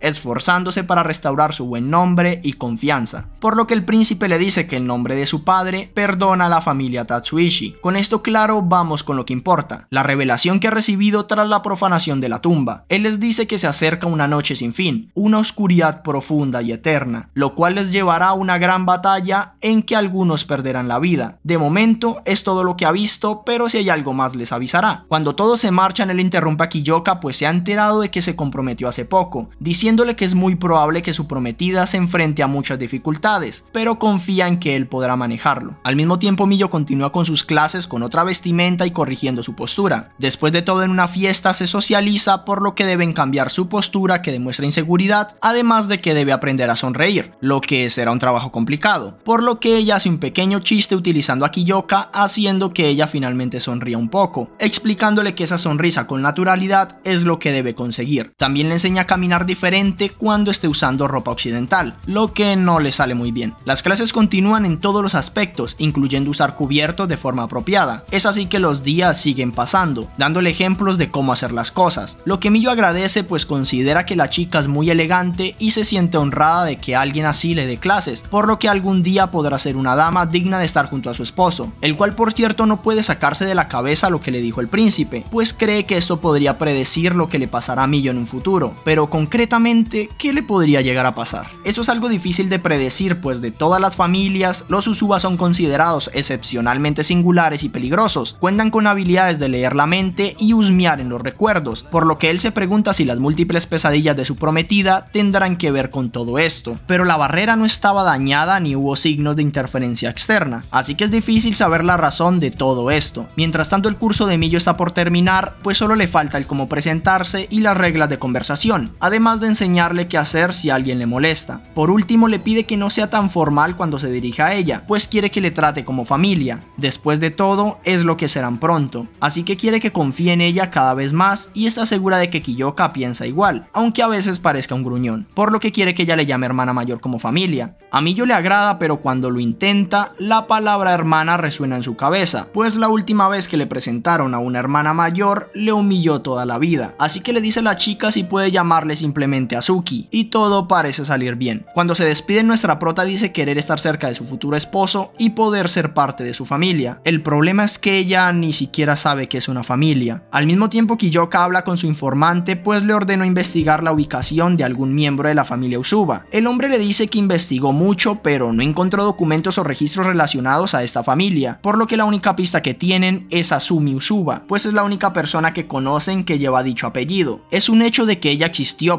esforzándose para restaurar su buen nombre y confianza, por lo que el príncipe le dice que en nombre de su padre perdona a la familia Tatsuishi. Con esto claro, vamos con lo que importa, la revelación que ha recibido tras la profanación de la tumba. Él les dice que se acerca una noche sin fin, una oscuridad profunda y eterna, lo cual les llevará a una gran batalla en que algunos perderán la vida. De momento es todo lo que ha visto, pero si hay algo más les avisará. Cuando todos se marchan, él interrumpe a Kiyoka pues se ha enterado de que se comprometió hace poco diciéndole que es muy probable que su prometida se enfrente a muchas dificultades, pero confía en que él podrá manejarlo. Al mismo tiempo Millo continúa con sus clases con otra vestimenta y corrigiendo su postura. Después de todo en una fiesta se socializa por lo que deben cambiar su postura que demuestra inseguridad, además de que debe aprender a sonreír, lo que será un trabajo complicado, por lo que ella hace un pequeño chiste utilizando a Kiyoka haciendo que ella finalmente sonría un poco, explicándole que esa sonrisa con naturalidad es lo que debe conseguir. También le enseña a caminar diferente cuando esté usando ropa occidental, lo que no le sale muy bien. Las clases continúan en todos los aspectos, incluyendo usar cubiertos de forma apropiada. Es así que los días siguen pasando, dándole ejemplos de cómo hacer las cosas, lo que Millo agradece pues considera que la chica es muy elegante y se siente honrada de que alguien así le dé clases, por lo que algún día podrá ser una dama digna de estar junto a su esposo, el cual por cierto no puede sacarse de la cabeza lo que le dijo el príncipe, pues cree que esto podría predecir lo que le pasará a Millo en un futuro, pero concretamente, ¿qué le podría llegar a pasar? Eso es algo difícil de predecir, pues de todas las familias, los Usuba son considerados excepcionalmente singulares y peligrosos, cuentan con habilidades de leer la mente y husmear en los recuerdos, por lo que él se pregunta si las múltiples pesadillas de su prometida tendrán que ver con todo esto, pero la barrera no estaba dañada ni hubo signos de interferencia externa, así que es difícil saber la razón de todo esto. Mientras tanto el curso de Millo está por terminar, pues solo le falta el cómo presentarse y las reglas de conversación, además de enseñarle qué hacer si alguien le molesta. Por último, le pide que no sea tan formal cuando se dirija a ella, pues quiere que le trate como familia. Después de todo, es lo que serán pronto, así que quiere que confíe en ella cada vez más y está segura de que Kiyoka piensa igual, aunque a veces parezca un gruñón, por lo que quiere que ella le llame hermana mayor como familia. A mí yo le agrada, pero cuando lo intenta, la palabra hermana resuena en su cabeza, pues la última vez que le presentaron a una hermana mayor, le humilló toda la vida, así que le dice a la chica si puede llamar simplemente a Suki, y todo parece salir bien. Cuando se despide nuestra prota dice querer estar cerca de su futuro esposo y poder ser parte de su familia. El problema es que ella ni siquiera sabe que es una familia. Al mismo tiempo Kiyoka habla con su informante pues le ordenó investigar la ubicación de algún miembro de la familia Usuba. El hombre le dice que investigó mucho pero no encontró documentos o registros relacionados a esta familia, por lo que la única pista que tienen es Sumi Usuba, pues es la única persona que conocen que lleva dicho apellido. Es un hecho de que ella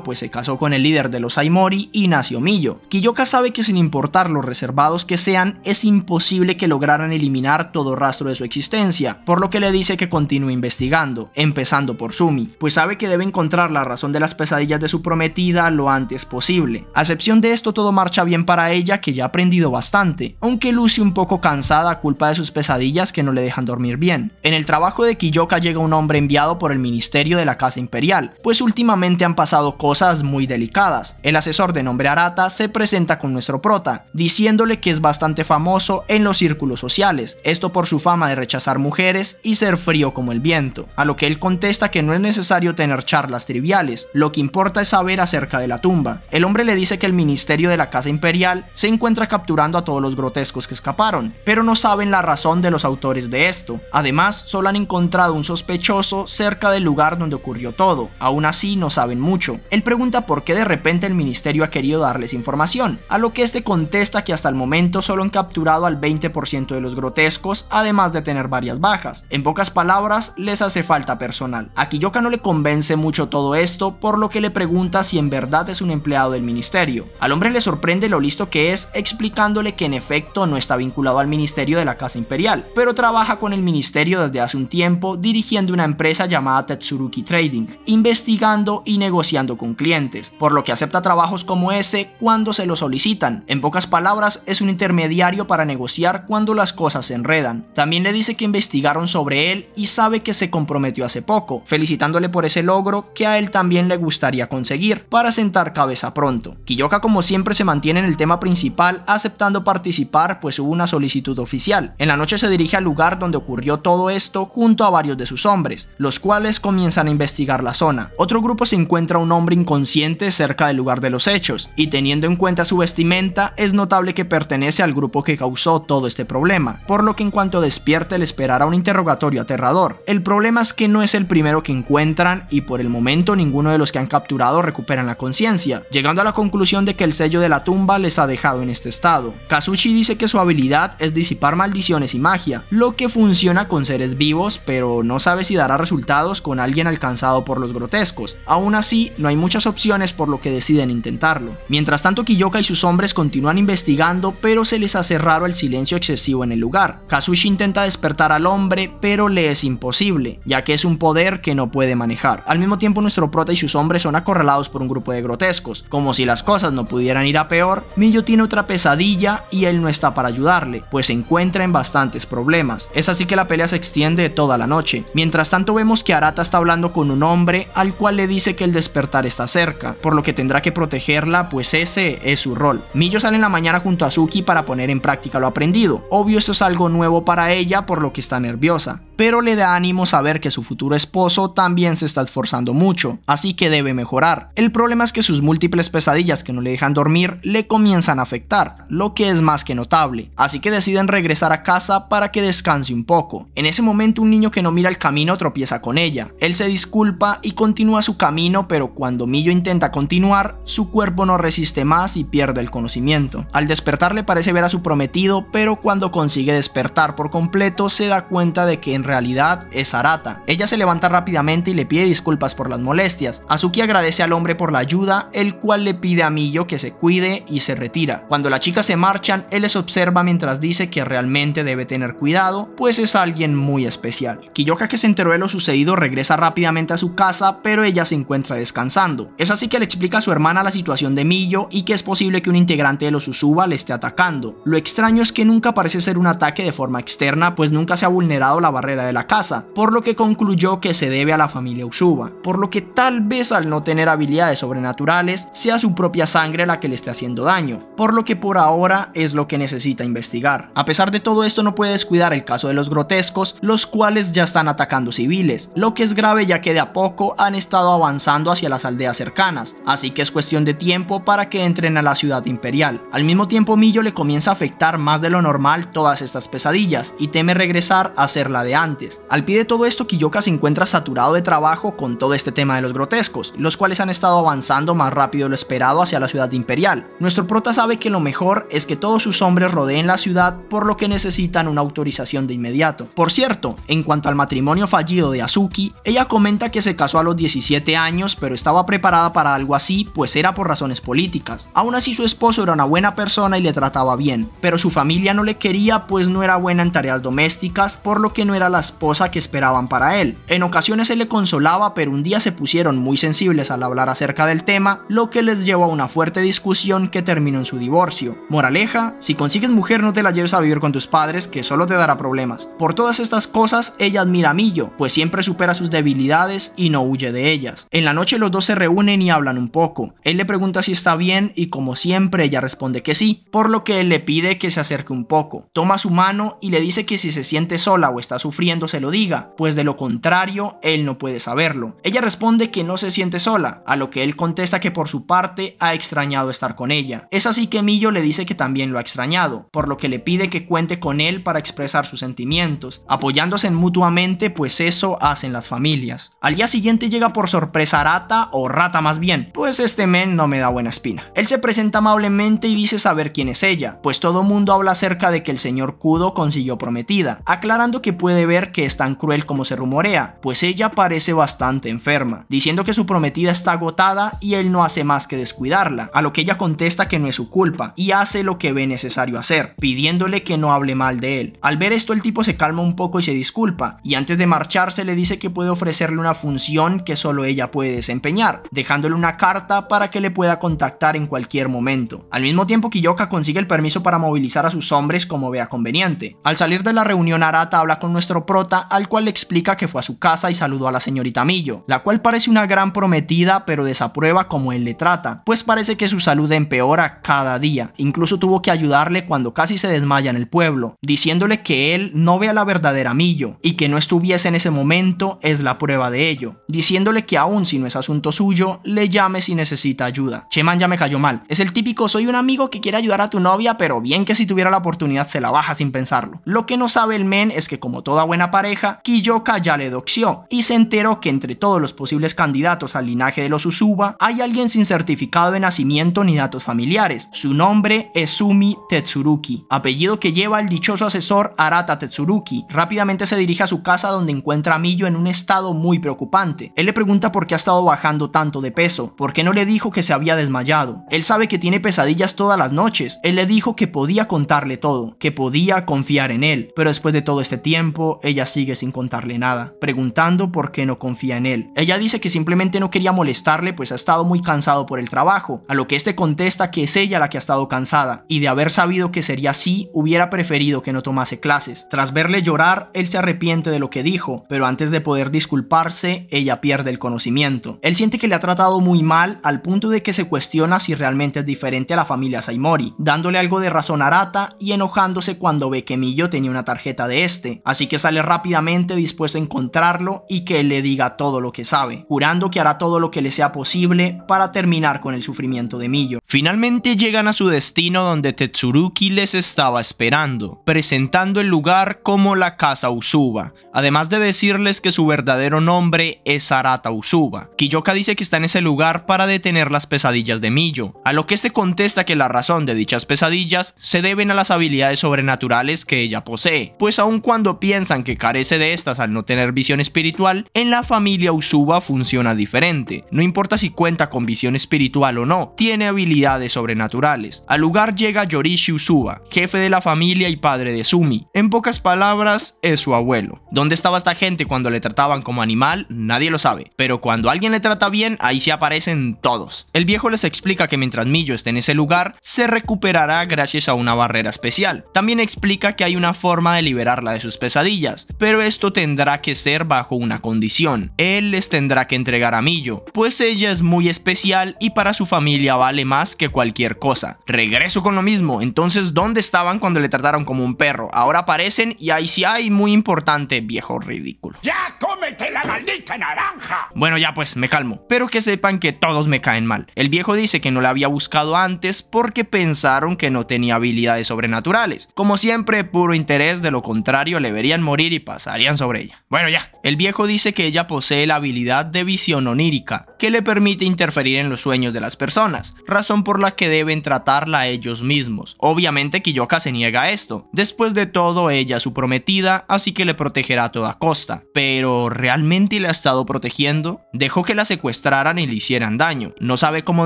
pues se casó con el líder de los Aimori y nació Millo. Kiyoka sabe que sin importar los reservados que sean, es imposible que lograran eliminar todo rastro de su existencia, por lo que le dice que continúe investigando, empezando por Sumi, pues sabe que debe encontrar la razón de las pesadillas de su prometida lo antes posible. A excepción de esto todo marcha bien para ella que ya ha aprendido bastante, aunque luce un poco cansada a culpa de sus pesadillas que no le dejan dormir bien. En el trabajo de Kiyoka llega un hombre enviado por el ministerio de la casa imperial, pues últimamente han pasado cosas muy delicadas. El asesor de nombre Arata se presenta con nuestro prota, diciéndole que es bastante famoso en los círculos sociales, esto por su fama de rechazar mujeres y ser frío como el viento, a lo que él contesta que no es necesario tener charlas triviales, lo que importa es saber acerca de la tumba. El hombre le dice que el ministerio de la Casa Imperial se encuentra capturando a todos los grotescos que escaparon, pero no saben la razón de los autores de esto. Además, solo han encontrado un sospechoso cerca del lugar donde ocurrió todo, aún así no saben mucho él pregunta por qué de repente el ministerio ha querido darles información, a lo que este contesta que hasta el momento solo han capturado al 20% de los grotescos, además de tener varias bajas. En pocas palabras, les hace falta personal. A Kiyoka no le convence mucho todo esto, por lo que le pregunta si en verdad es un empleado del ministerio. Al hombre le sorprende lo listo que es, explicándole que en efecto no está vinculado al ministerio de la Casa Imperial, pero trabaja con el ministerio desde hace un tiempo dirigiendo una empresa llamada Tetsuruki Trading, investigando y negociando con clientes, por lo que acepta trabajos como ese cuando se lo solicitan. En pocas palabras, es un intermediario para negociar cuando las cosas se enredan. También le dice que investigaron sobre él y sabe que se comprometió hace poco, felicitándole por ese logro que a él también le gustaría conseguir para sentar cabeza pronto. Kiyoka como siempre se mantiene en el tema principal aceptando participar pues hubo una solicitud oficial. En la noche se dirige al lugar donde ocurrió todo esto junto a varios de sus hombres, los cuales comienzan a investigar la zona. Otro grupo se encuentra un hombre inconsciente cerca del lugar de los hechos, y teniendo en cuenta su vestimenta, es notable que pertenece al grupo que causó todo este problema, por lo que en cuanto despierte le esperará un interrogatorio aterrador. El problema es que no es el primero que encuentran y por el momento ninguno de los que han capturado recuperan la conciencia, llegando a la conclusión de que el sello de la tumba les ha dejado en este estado. Kazushi dice que su habilidad es disipar maldiciones y magia, lo que funciona con seres vivos, pero no sabe si dará resultados con alguien alcanzado por los grotescos. Aún así, no hay muchas opciones por lo que deciden intentarlo. Mientras tanto Kiyoka y sus hombres continúan investigando pero se les hace raro el silencio excesivo en el lugar. Kazushi intenta despertar al hombre pero le es imposible, ya que es un poder que no puede manejar. Al mismo tiempo nuestro prota y sus hombres son acorralados por un grupo de grotescos, como si las cosas no pudieran ir a peor, Miyo tiene otra pesadilla y él no está para ayudarle, pues se encuentra en bastantes problemas. Es así que la pelea se extiende toda la noche. Mientras tanto vemos que Arata está hablando con un hombre al cual le dice que el despertar está cerca, por lo que tendrá que protegerla, pues ese es su rol. Millo sale en la mañana junto a Suki para poner en práctica lo aprendido. Obvio esto es algo nuevo para ella, por lo que está nerviosa, pero le da ánimo saber que su futuro esposo también se está esforzando mucho, así que debe mejorar. El problema es que sus múltiples pesadillas que no le dejan dormir le comienzan a afectar, lo que es más que notable, así que deciden regresar a casa para que descanse un poco. En ese momento un niño que no mira el camino tropieza con ella, él se disculpa y continúa su camino pero cuando Millo intenta continuar, su cuerpo no resiste más y pierde el conocimiento. Al despertar le parece ver a su prometido, pero cuando consigue despertar por completo se da cuenta de que en realidad es Arata. Ella se levanta rápidamente y le pide disculpas por las molestias. Azuki agradece al hombre por la ayuda, el cual le pide a Millo que se cuide y se retira. Cuando las chicas se marchan, él les observa mientras dice que realmente debe tener cuidado, pues es alguien muy especial. Kiyoka que se enteró de lo sucedido regresa rápidamente a su casa, pero ella se encuentra descansando. Es así que le explica a su hermana la situación de Millo y que es posible que un integrante de los Usuba le esté atacando. Lo extraño es que nunca parece ser un ataque de forma externa, pues nunca se ha vulnerado la barrera de la casa, por lo que concluyó que se debe a la familia Usuba, por lo que tal vez al no tener habilidades sobrenaturales, sea su propia sangre la que le esté haciendo daño, por lo que por ahora es lo que necesita investigar. A pesar de todo esto no puede descuidar el caso de los grotescos, los cuales ya están atacando civiles, lo que es grave ya que de a poco han estado avanzando hacia las aldeas cercanas, así que es cuestión de tiempo para que entren a la ciudad imperial. Al mismo tiempo Millo le comienza a afectar más de lo normal todas estas pesadillas y teme regresar a ser la de antes. Al pie de todo esto Kiyoka se encuentra saturado de trabajo con todo este tema de los grotescos, los cuales han estado avanzando más rápido de lo esperado hacia la ciudad imperial. Nuestro prota sabe que lo mejor es que todos sus hombres rodeen la ciudad por lo que necesitan una autorización de inmediato. Por cierto, en cuanto al matrimonio fallido de Azuki, ella comenta que se casó a los 17 años pero estaba preparada para algo así, pues era por razones políticas. Aún así su esposo era una buena persona y le trataba bien, pero su familia no le quería pues no era buena en tareas domésticas, por lo que no era la esposa que esperaban para él. En ocasiones se le consolaba, pero un día se pusieron muy sensibles al hablar acerca del tema, lo que les llevó a una fuerte discusión que terminó en su divorcio. Moraleja, si consigues mujer no te la lleves a vivir con tus padres, que solo te dará problemas. Por todas estas cosas, ella admira a Millo, pues siempre supera sus debilidades y no huye de ellas. En la noche los dos se reúnen y hablan un poco. Él le pregunta si está bien y como siempre ella responde que sí, por lo que él le pide que se acerque un poco. Toma su mano y le dice que si se siente sola o está sufriendo se lo diga, pues de lo contrario él no puede saberlo. Ella responde que no se siente sola, a lo que él contesta que por su parte ha extrañado estar con ella. Es así que Millo le dice que también lo ha extrañado, por lo que le pide que cuente con él para expresar sus sentimientos, apoyándose mutuamente pues eso hacen las familias. Al día siguiente llega por sorpresa Arata o rata más bien, pues este men no me da buena espina. Él se presenta amablemente y dice saber quién es ella, pues todo mundo habla acerca de que el señor Kudo consiguió prometida, aclarando que puede ver que es tan cruel como se rumorea, pues ella parece bastante enferma, diciendo que su prometida está agotada y él no hace más que descuidarla, a lo que ella contesta que no es su culpa y hace lo que ve necesario hacer, pidiéndole que no hable mal de él. Al ver esto el tipo se calma un poco y se disculpa, y antes de marcharse le dice que puede ofrecerle una función que solo ella puede desempeñar dejándole una carta para que le pueda contactar en cualquier momento. Al mismo tiempo, Kiyoka consigue el permiso para movilizar a sus hombres como vea conveniente. Al salir de la reunión, Arata habla con nuestro prota, al cual le explica que fue a su casa y saludó a la señorita Millo, la cual parece una gran prometida, pero desaprueba como él le trata, pues parece que su salud empeora cada día. Incluso tuvo que ayudarle cuando casi se desmaya en el pueblo, diciéndole que él no ve a la verdadera Millo y que no estuviese en ese momento es la prueba de ello, diciéndole que aún si no es su suyo, le llame si necesita ayuda. Cheman ya me cayó mal. Es el típico soy un amigo que quiere ayudar a tu novia, pero bien que si tuviera la oportunidad se la baja sin pensarlo. Lo que no sabe el men es que como toda buena pareja, Kiyoka ya le doxió y se enteró que entre todos los posibles candidatos al linaje de los Usuba hay alguien sin certificado de nacimiento ni datos familiares. Su nombre es Sumi Tetsuruki, apellido que lleva el dichoso asesor Arata Tetsuruki. Rápidamente se dirige a su casa donde encuentra a Miyo en un estado muy preocupante. Él le pregunta por qué ha estado bajando tanto de peso? porque no le dijo que se había desmayado? Él sabe que tiene pesadillas todas las noches. Él le dijo que podía contarle todo, que podía confiar en él. Pero después de todo este tiempo, ella sigue sin contarle nada, preguntando por qué no confía en él. Ella dice que simplemente no quería molestarle pues ha estado muy cansado por el trabajo, a lo que este contesta que es ella la que ha estado cansada, y de haber sabido que sería así, hubiera preferido que no tomase clases. Tras verle llorar, él se arrepiente de lo que dijo, pero antes de poder disculparse, ella pierde el conocimiento. Él siente que le ha tratado muy mal al punto de que se cuestiona si realmente es diferente a la familia Saimori, dándole algo de razón a Arata y enojándose cuando ve que Millo tenía una tarjeta de este, así que sale rápidamente dispuesto a encontrarlo y que le diga todo lo que sabe, jurando que hará todo lo que le sea posible para terminar con el sufrimiento de Millo. Finalmente llegan a su destino donde Tetsuruki les estaba esperando, presentando el lugar como la casa Usuba, además de decirles que su verdadero nombre es Arata Usuba, Yoka dice que está en ese lugar para detener las pesadillas de Millo, a lo que este contesta que la razón de dichas pesadillas se deben a las habilidades sobrenaturales que ella posee, pues aun cuando piensan que carece de estas al no tener visión espiritual, en la familia Usuba funciona diferente, no importa si cuenta con visión espiritual o no, tiene habilidades sobrenaturales. Al lugar llega Yorishi Usuba, jefe de la familia y padre de Sumi, en pocas palabras es su abuelo. ¿Dónde estaba esta gente cuando le trataban como animal? Nadie lo sabe, pero cuando alguien le trata bien, ahí sí aparecen todos. El viejo les explica que mientras Millo esté en ese lugar, se recuperará gracias a una barrera especial. También explica que hay una forma de liberarla de sus pesadillas, pero esto tendrá que ser bajo una condición. Él les tendrá que entregar a Millo, pues ella es muy especial y para su familia vale más que cualquier cosa. Regreso con lo mismo, entonces ¿dónde estaban cuando le trataron como un perro? Ahora aparecen y ahí sí hay muy importante, viejo ridículo. ¡Ya cómete la maldita naranja! Bueno, ya pues, mejor calmo, pero que sepan que todos me caen mal. El viejo dice que no la había buscado antes porque pensaron que no tenía habilidades sobrenaturales. Como siempre, puro interés, de lo contrario le verían morir y pasarían sobre ella. Bueno ya, el viejo dice que ella posee la habilidad de visión onírica, que le permite interferir en los sueños de las personas, razón por la que deben tratarla a ellos mismos. Obviamente Kiyoka se niega a esto, después de todo ella es su prometida, así que le protegerá a toda costa. Pero ¿realmente le ha estado protegiendo? Dejó que la secuestraran y le hicieran daño, no sabe cómo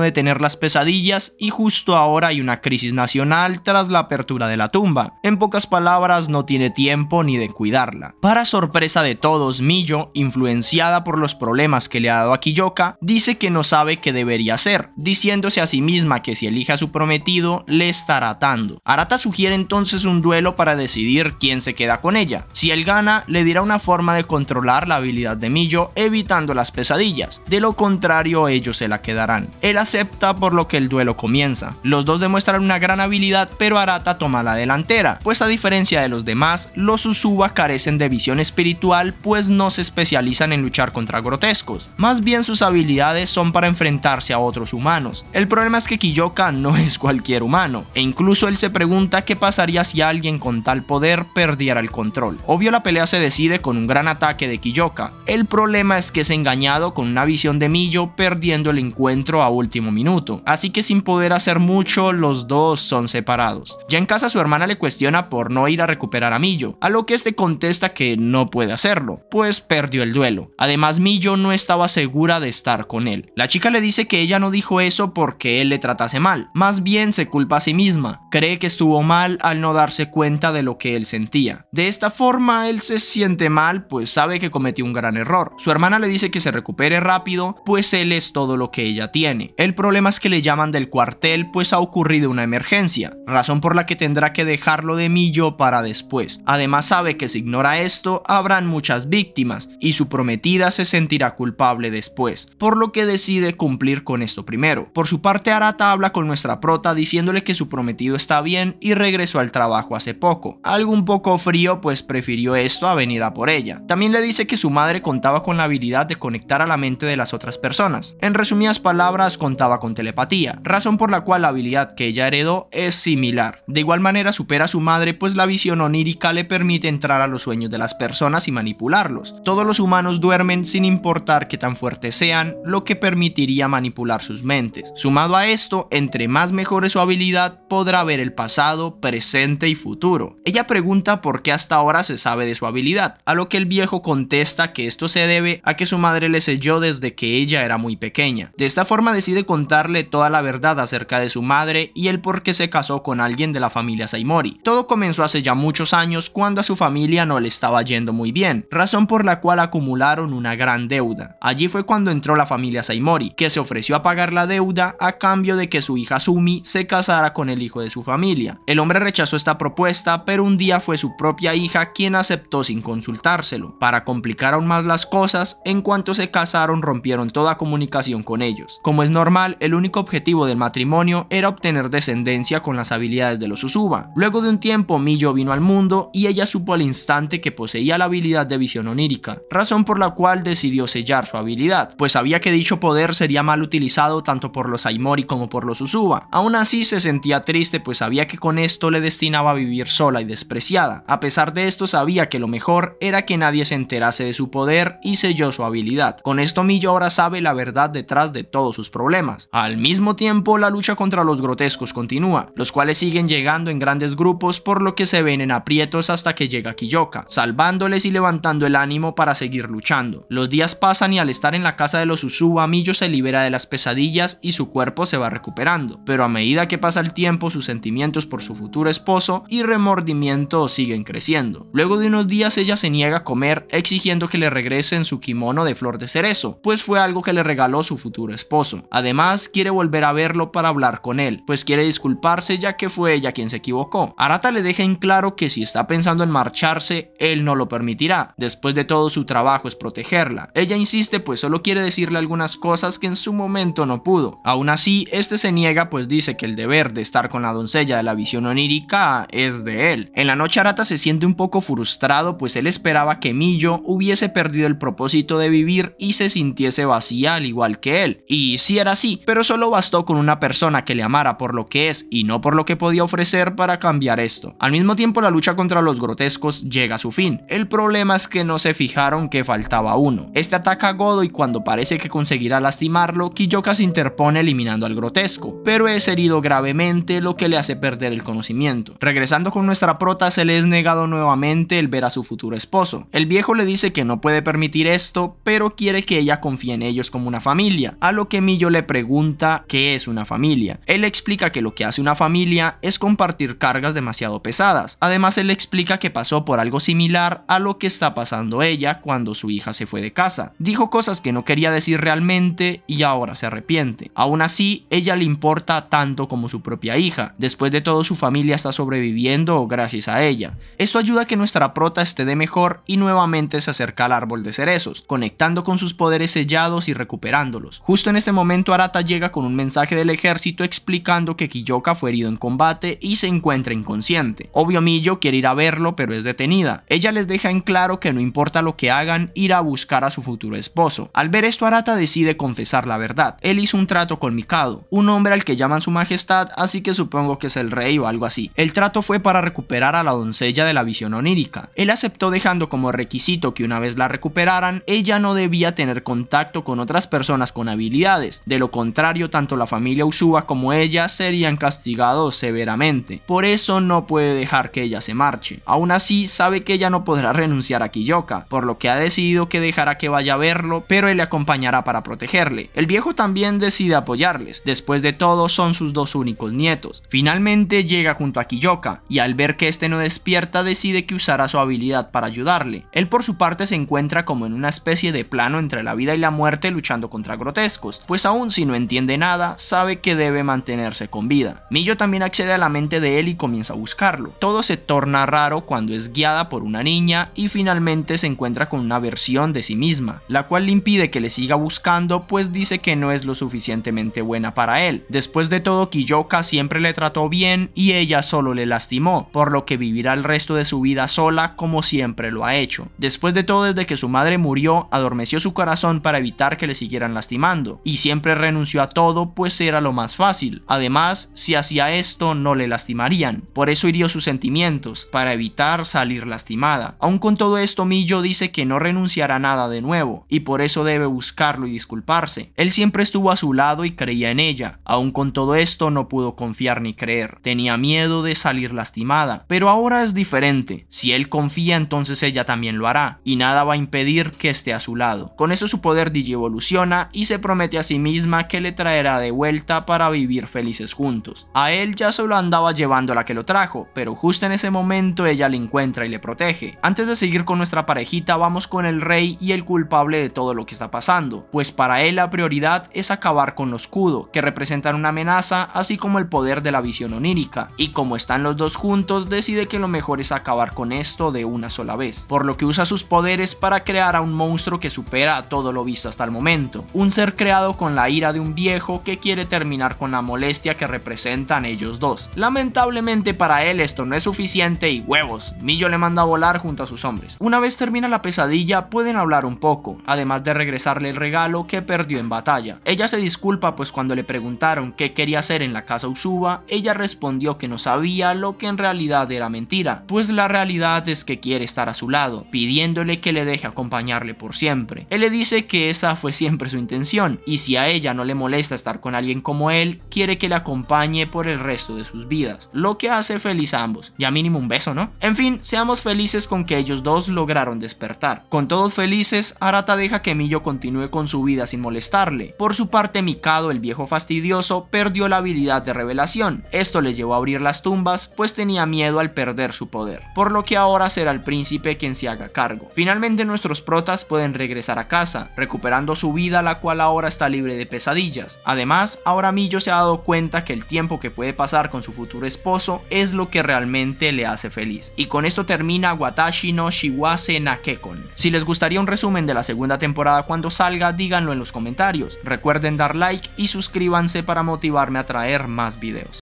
detener las pesadillas y justo ahora hay una crisis nacional tras la apertura de la tumba. En pocas palabras, no tiene tiempo ni de cuidarla. Para sorpresa de todos, Millo, influenciada por los problemas que le ha dado a Kiyoka, dice que no sabe qué debería hacer, diciéndose a sí misma que si elija a su prometido, le estará atando. Arata sugiere entonces un duelo para decidir quién se queda con ella. Si él gana, le dirá una forma de controlar la habilidad de Millo, evitando las pesadillas. De lo contrario, ellos se la quedarán. Él acepta por lo que el duelo comienza. Los dos demuestran una gran habilidad, pero Arata toma la delantera, pues a diferencia de los demás, los Usuba carecen de visión espiritual, pues no se especializan en luchar contra grotescos. Más bien sus habilidades son para enfrentarse a otros humanos. El problema es que Kiyoka no es cualquier humano, e incluso él se pregunta qué pasaría si alguien con tal poder perdiera el control. Obvio la pelea se decide con un gran ataque de Kiyoka. El problema es que es engañado con una visión de Millo perdiendo el encuentro a último minuto, así que sin poder hacer mucho los dos son separados. Ya en casa su hermana le cuestiona por no ir a recuperar a Millo, a lo que este contesta que no puede hacerlo, pues perdió el duelo. Además Millo no estaba segura de estar con él. La chica le dice que ella no dijo eso porque él le tratase mal, más bien se culpa a sí misma, cree que estuvo mal al no darse cuenta de lo que él sentía. De esta forma él se siente mal pues sabe que cometió un gran error. Su hermana le dice que se recupere rápido pues él es todo lo que ella tiene. El problema es que le llaman del cuartel pues ha ocurrido una emergencia, razón por la que tendrá que dejarlo de millo para después. Además sabe que si ignora esto habrán muchas víctimas y su prometida se sentirá culpable después por lo que decide cumplir con esto primero. Por su parte, Arata habla con nuestra prota diciéndole que su prometido está bien y regresó al trabajo hace poco. Algo un poco frío, pues prefirió esto a venir a por ella. También le dice que su madre contaba con la habilidad de conectar a la mente de las otras personas. En resumidas palabras, contaba con telepatía, razón por la cual la habilidad que ella heredó es similar. De igual manera supera a su madre, pues la visión onírica le permite entrar a los sueños de las personas y manipularlos. Todos los humanos duermen sin importar qué tan fuertes sean lo que permitiría manipular sus mentes. Sumado a esto, entre más mejore su habilidad, podrá ver el pasado, presente y futuro. Ella pregunta por qué hasta ahora se sabe de su habilidad, a lo que el viejo contesta que esto se debe a que su madre le selló desde que ella era muy pequeña. De esta forma decide contarle toda la verdad acerca de su madre y el por qué se casó con alguien de la familia Saimori. Todo comenzó hace ya muchos años cuando a su familia no le estaba yendo muy bien, razón por la cual acumularon una gran deuda. Allí fue cuando entró la familia Saimori, que se ofreció a pagar la deuda a cambio de que su hija Sumi se casara con el hijo de su familia. El hombre rechazó esta propuesta, pero un día fue su propia hija quien aceptó sin consultárselo. Para complicar aún más las cosas, en cuanto se casaron rompieron toda comunicación con ellos. Como es normal, el único objetivo del matrimonio era obtener descendencia con las habilidades de los Usuba. Luego de un tiempo, Miyo vino al mundo y ella supo al instante que poseía la habilidad de visión onírica, razón por la cual decidió sellar su habilidad, pues había que dicho poder sería mal utilizado tanto por los Aimori como por los Usuba. Aún así se sentía triste pues sabía que con esto le destinaba a vivir sola y despreciada. A pesar de esto sabía que lo mejor era que nadie se enterase de su poder y selló su habilidad. Con esto Miyo ahora sabe la verdad detrás de todos sus problemas. Al mismo tiempo la lucha contra los grotescos continúa, los cuales siguen llegando en grandes grupos por lo que se ven en aprietos hasta que llega Kiyoka, salvándoles y levantando el ánimo para seguir luchando. Los días pasan y al estar en la casa de los su amillo se libera de las pesadillas y su cuerpo se va recuperando, pero a medida que pasa el tiempo sus sentimientos por su futuro esposo y remordimiento siguen creciendo. Luego de unos días ella se niega a comer exigiendo que le regresen su kimono de flor de cerezo, pues fue algo que le regaló su futuro esposo. Además, quiere volver a verlo para hablar con él, pues quiere disculparse ya que fue ella quien se equivocó. Arata le deja en claro que si está pensando en marcharse, él no lo permitirá. Después de todo su trabajo es protegerla. Ella insiste pues solo quiere decirle algunas cosas que en su momento no pudo. Aún así, este se niega pues dice que el deber de estar con la doncella de la visión onírica es de él. En la noche Arata se siente un poco frustrado pues él esperaba que Millo hubiese perdido el propósito de vivir y se sintiese vacía al igual que él. Y si era así, pero solo bastó con una persona que le amara por lo que es y no por lo que podía ofrecer para cambiar esto. Al mismo tiempo la lucha contra los grotescos llega a su fin. El problema es que no se fijaron que faltaba uno. Este ataca a y cuando parece que conseguirá lastimarlo, Kiyoka se interpone eliminando al grotesco, pero es herido gravemente, lo que le hace perder el conocimiento. Regresando con nuestra prota, se le es negado nuevamente el ver a su futuro esposo. El viejo le dice que no puede permitir esto, pero quiere que ella confíe en ellos como una familia, a lo que Millo le pregunta qué es una familia. Él explica que lo que hace una familia es compartir cargas demasiado pesadas. Además, él explica que pasó por algo similar a lo que está pasando ella cuando su hija se fue de casa. Dijo cosas que no quería decir realmente y ahora se arrepiente. Aún así, ella le importa tanto como su propia hija. Después de todo, su familia está sobreviviendo gracias a ella. Esto ayuda a que nuestra prota esté de mejor y nuevamente se acerca al árbol de cerezos, conectando con sus poderes sellados y recuperándolos. Justo en este momento, Arata llega con un mensaje del ejército explicando que Kiyoka fue herido en combate y se encuentra inconsciente. Obvio, Millo quiere ir a verlo, pero es detenida. Ella les deja en claro que no importa lo que hagan, irá a buscar a su futuro esposo. Al ver esto, Arata decide confesar la verdad. Él hizo un trato con Mikado, un hombre al que llaman su majestad, así que supongo que es el rey o algo así. El trato fue para recuperar a la doncella de la visión onírica. Él aceptó dejando como requisito que una vez la recuperaran, ella no debía tener contacto con otras personas con habilidades. De lo contrario, tanto la familia Usuba como ella serían castigados severamente. Por eso no puede dejar que ella se marche. Aún así, sabe que ella no podrá renunciar a Kiyoka, por lo que ha decidido que dejará que vaya a verlo, pero él le acompañará para protegerle. El viejo también decide apoyarles, después de todo son sus dos únicos nietos. Finalmente llega junto a Kiyoka, y al ver que este no despierta decide que usará su habilidad para ayudarle. Él por su parte se encuentra como en una especie de plano entre la vida y la muerte luchando contra grotescos, pues aún si no entiende nada, sabe que debe mantenerse con vida. Millo también accede a la mente de él y comienza a buscarlo. Todo se torna raro cuando es guiada por una niña y finalmente se encuentra con una versión de sí misma, la cual le impide que le siga buscando, pues dice que no es lo suficientemente buena para él. Después de todo, Kiyoka siempre le trató bien y ella solo le lastimó, por lo que vivirá el resto de su vida sola como siempre lo ha hecho. Después de todo, desde que su madre murió, adormeció su corazón para evitar que le siguieran lastimando, y siempre renunció a todo, pues era lo más fácil. Además, si hacía esto, no le lastimarían. Por eso hirió sus sentimientos, para evitar salir lastimada. Aun con todo esto, Millo dice que no renunciará a nada de nuevo, y por eso debe buscar y disculparse. Él siempre estuvo a su lado y creía en ella. Aún con todo esto no pudo confiar ni creer. Tenía miedo de salir lastimada. Pero ahora es diferente. Si él confía entonces ella también lo hará. Y nada va a impedir que esté a su lado. Con eso su poder evoluciona y se promete a sí misma que le traerá de vuelta para vivir felices juntos. A él ya solo andaba llevando la que lo trajo, pero justo en ese momento ella le encuentra y le protege. Antes de seguir con nuestra parejita vamos con el rey y el culpable de todo lo que está pasando pues para él la prioridad es acabar con los Kudo, que representan una amenaza, así como el poder de la visión onírica, y como están los dos juntos, decide que lo mejor es acabar con esto de una sola vez, por lo que usa sus poderes para crear a un monstruo que supera a todo lo visto hasta el momento, un ser creado con la ira de un viejo que quiere terminar con la molestia que representan ellos dos. Lamentablemente para él esto no es suficiente y huevos, Millo le manda a volar junto a sus hombres. Una vez termina la pesadilla pueden hablar un poco, además de regresarle el regalo que perdió en batalla. Ella se disculpa pues cuando le preguntaron qué quería hacer en la casa Usuba, ella respondió que no sabía lo que en realidad era mentira, pues la realidad es que quiere estar a su lado, pidiéndole que le deje acompañarle por siempre. Él le dice que esa fue siempre su intención, y si a ella no le molesta estar con alguien como él, quiere que le acompañe por el resto de sus vidas, lo que hace feliz a ambos. Ya mínimo un beso, ¿no? En fin, seamos felices con que ellos dos lograron despertar. Con todos felices, Arata deja que Millo continúe con su vida sin molestarle. Por su parte, Mikado, el viejo fastidioso, perdió la habilidad de revelación. Esto le llevó a abrir las tumbas, pues tenía miedo al perder su poder, por lo que ahora será el príncipe quien se haga cargo. Finalmente, nuestros protas pueden regresar a casa, recuperando su vida, la cual ahora está libre de pesadillas. Además, ahora Millo se ha dado cuenta que el tiempo que puede pasar con su futuro esposo es lo que realmente le hace feliz. Y con esto termina Watashi no Shiwase Nakekon. Si les gustaría un resumen de la segunda temporada cuando salga, díganlo en los comentarios. Recuerden dar like y suscríbanse para motivarme a traer más videos.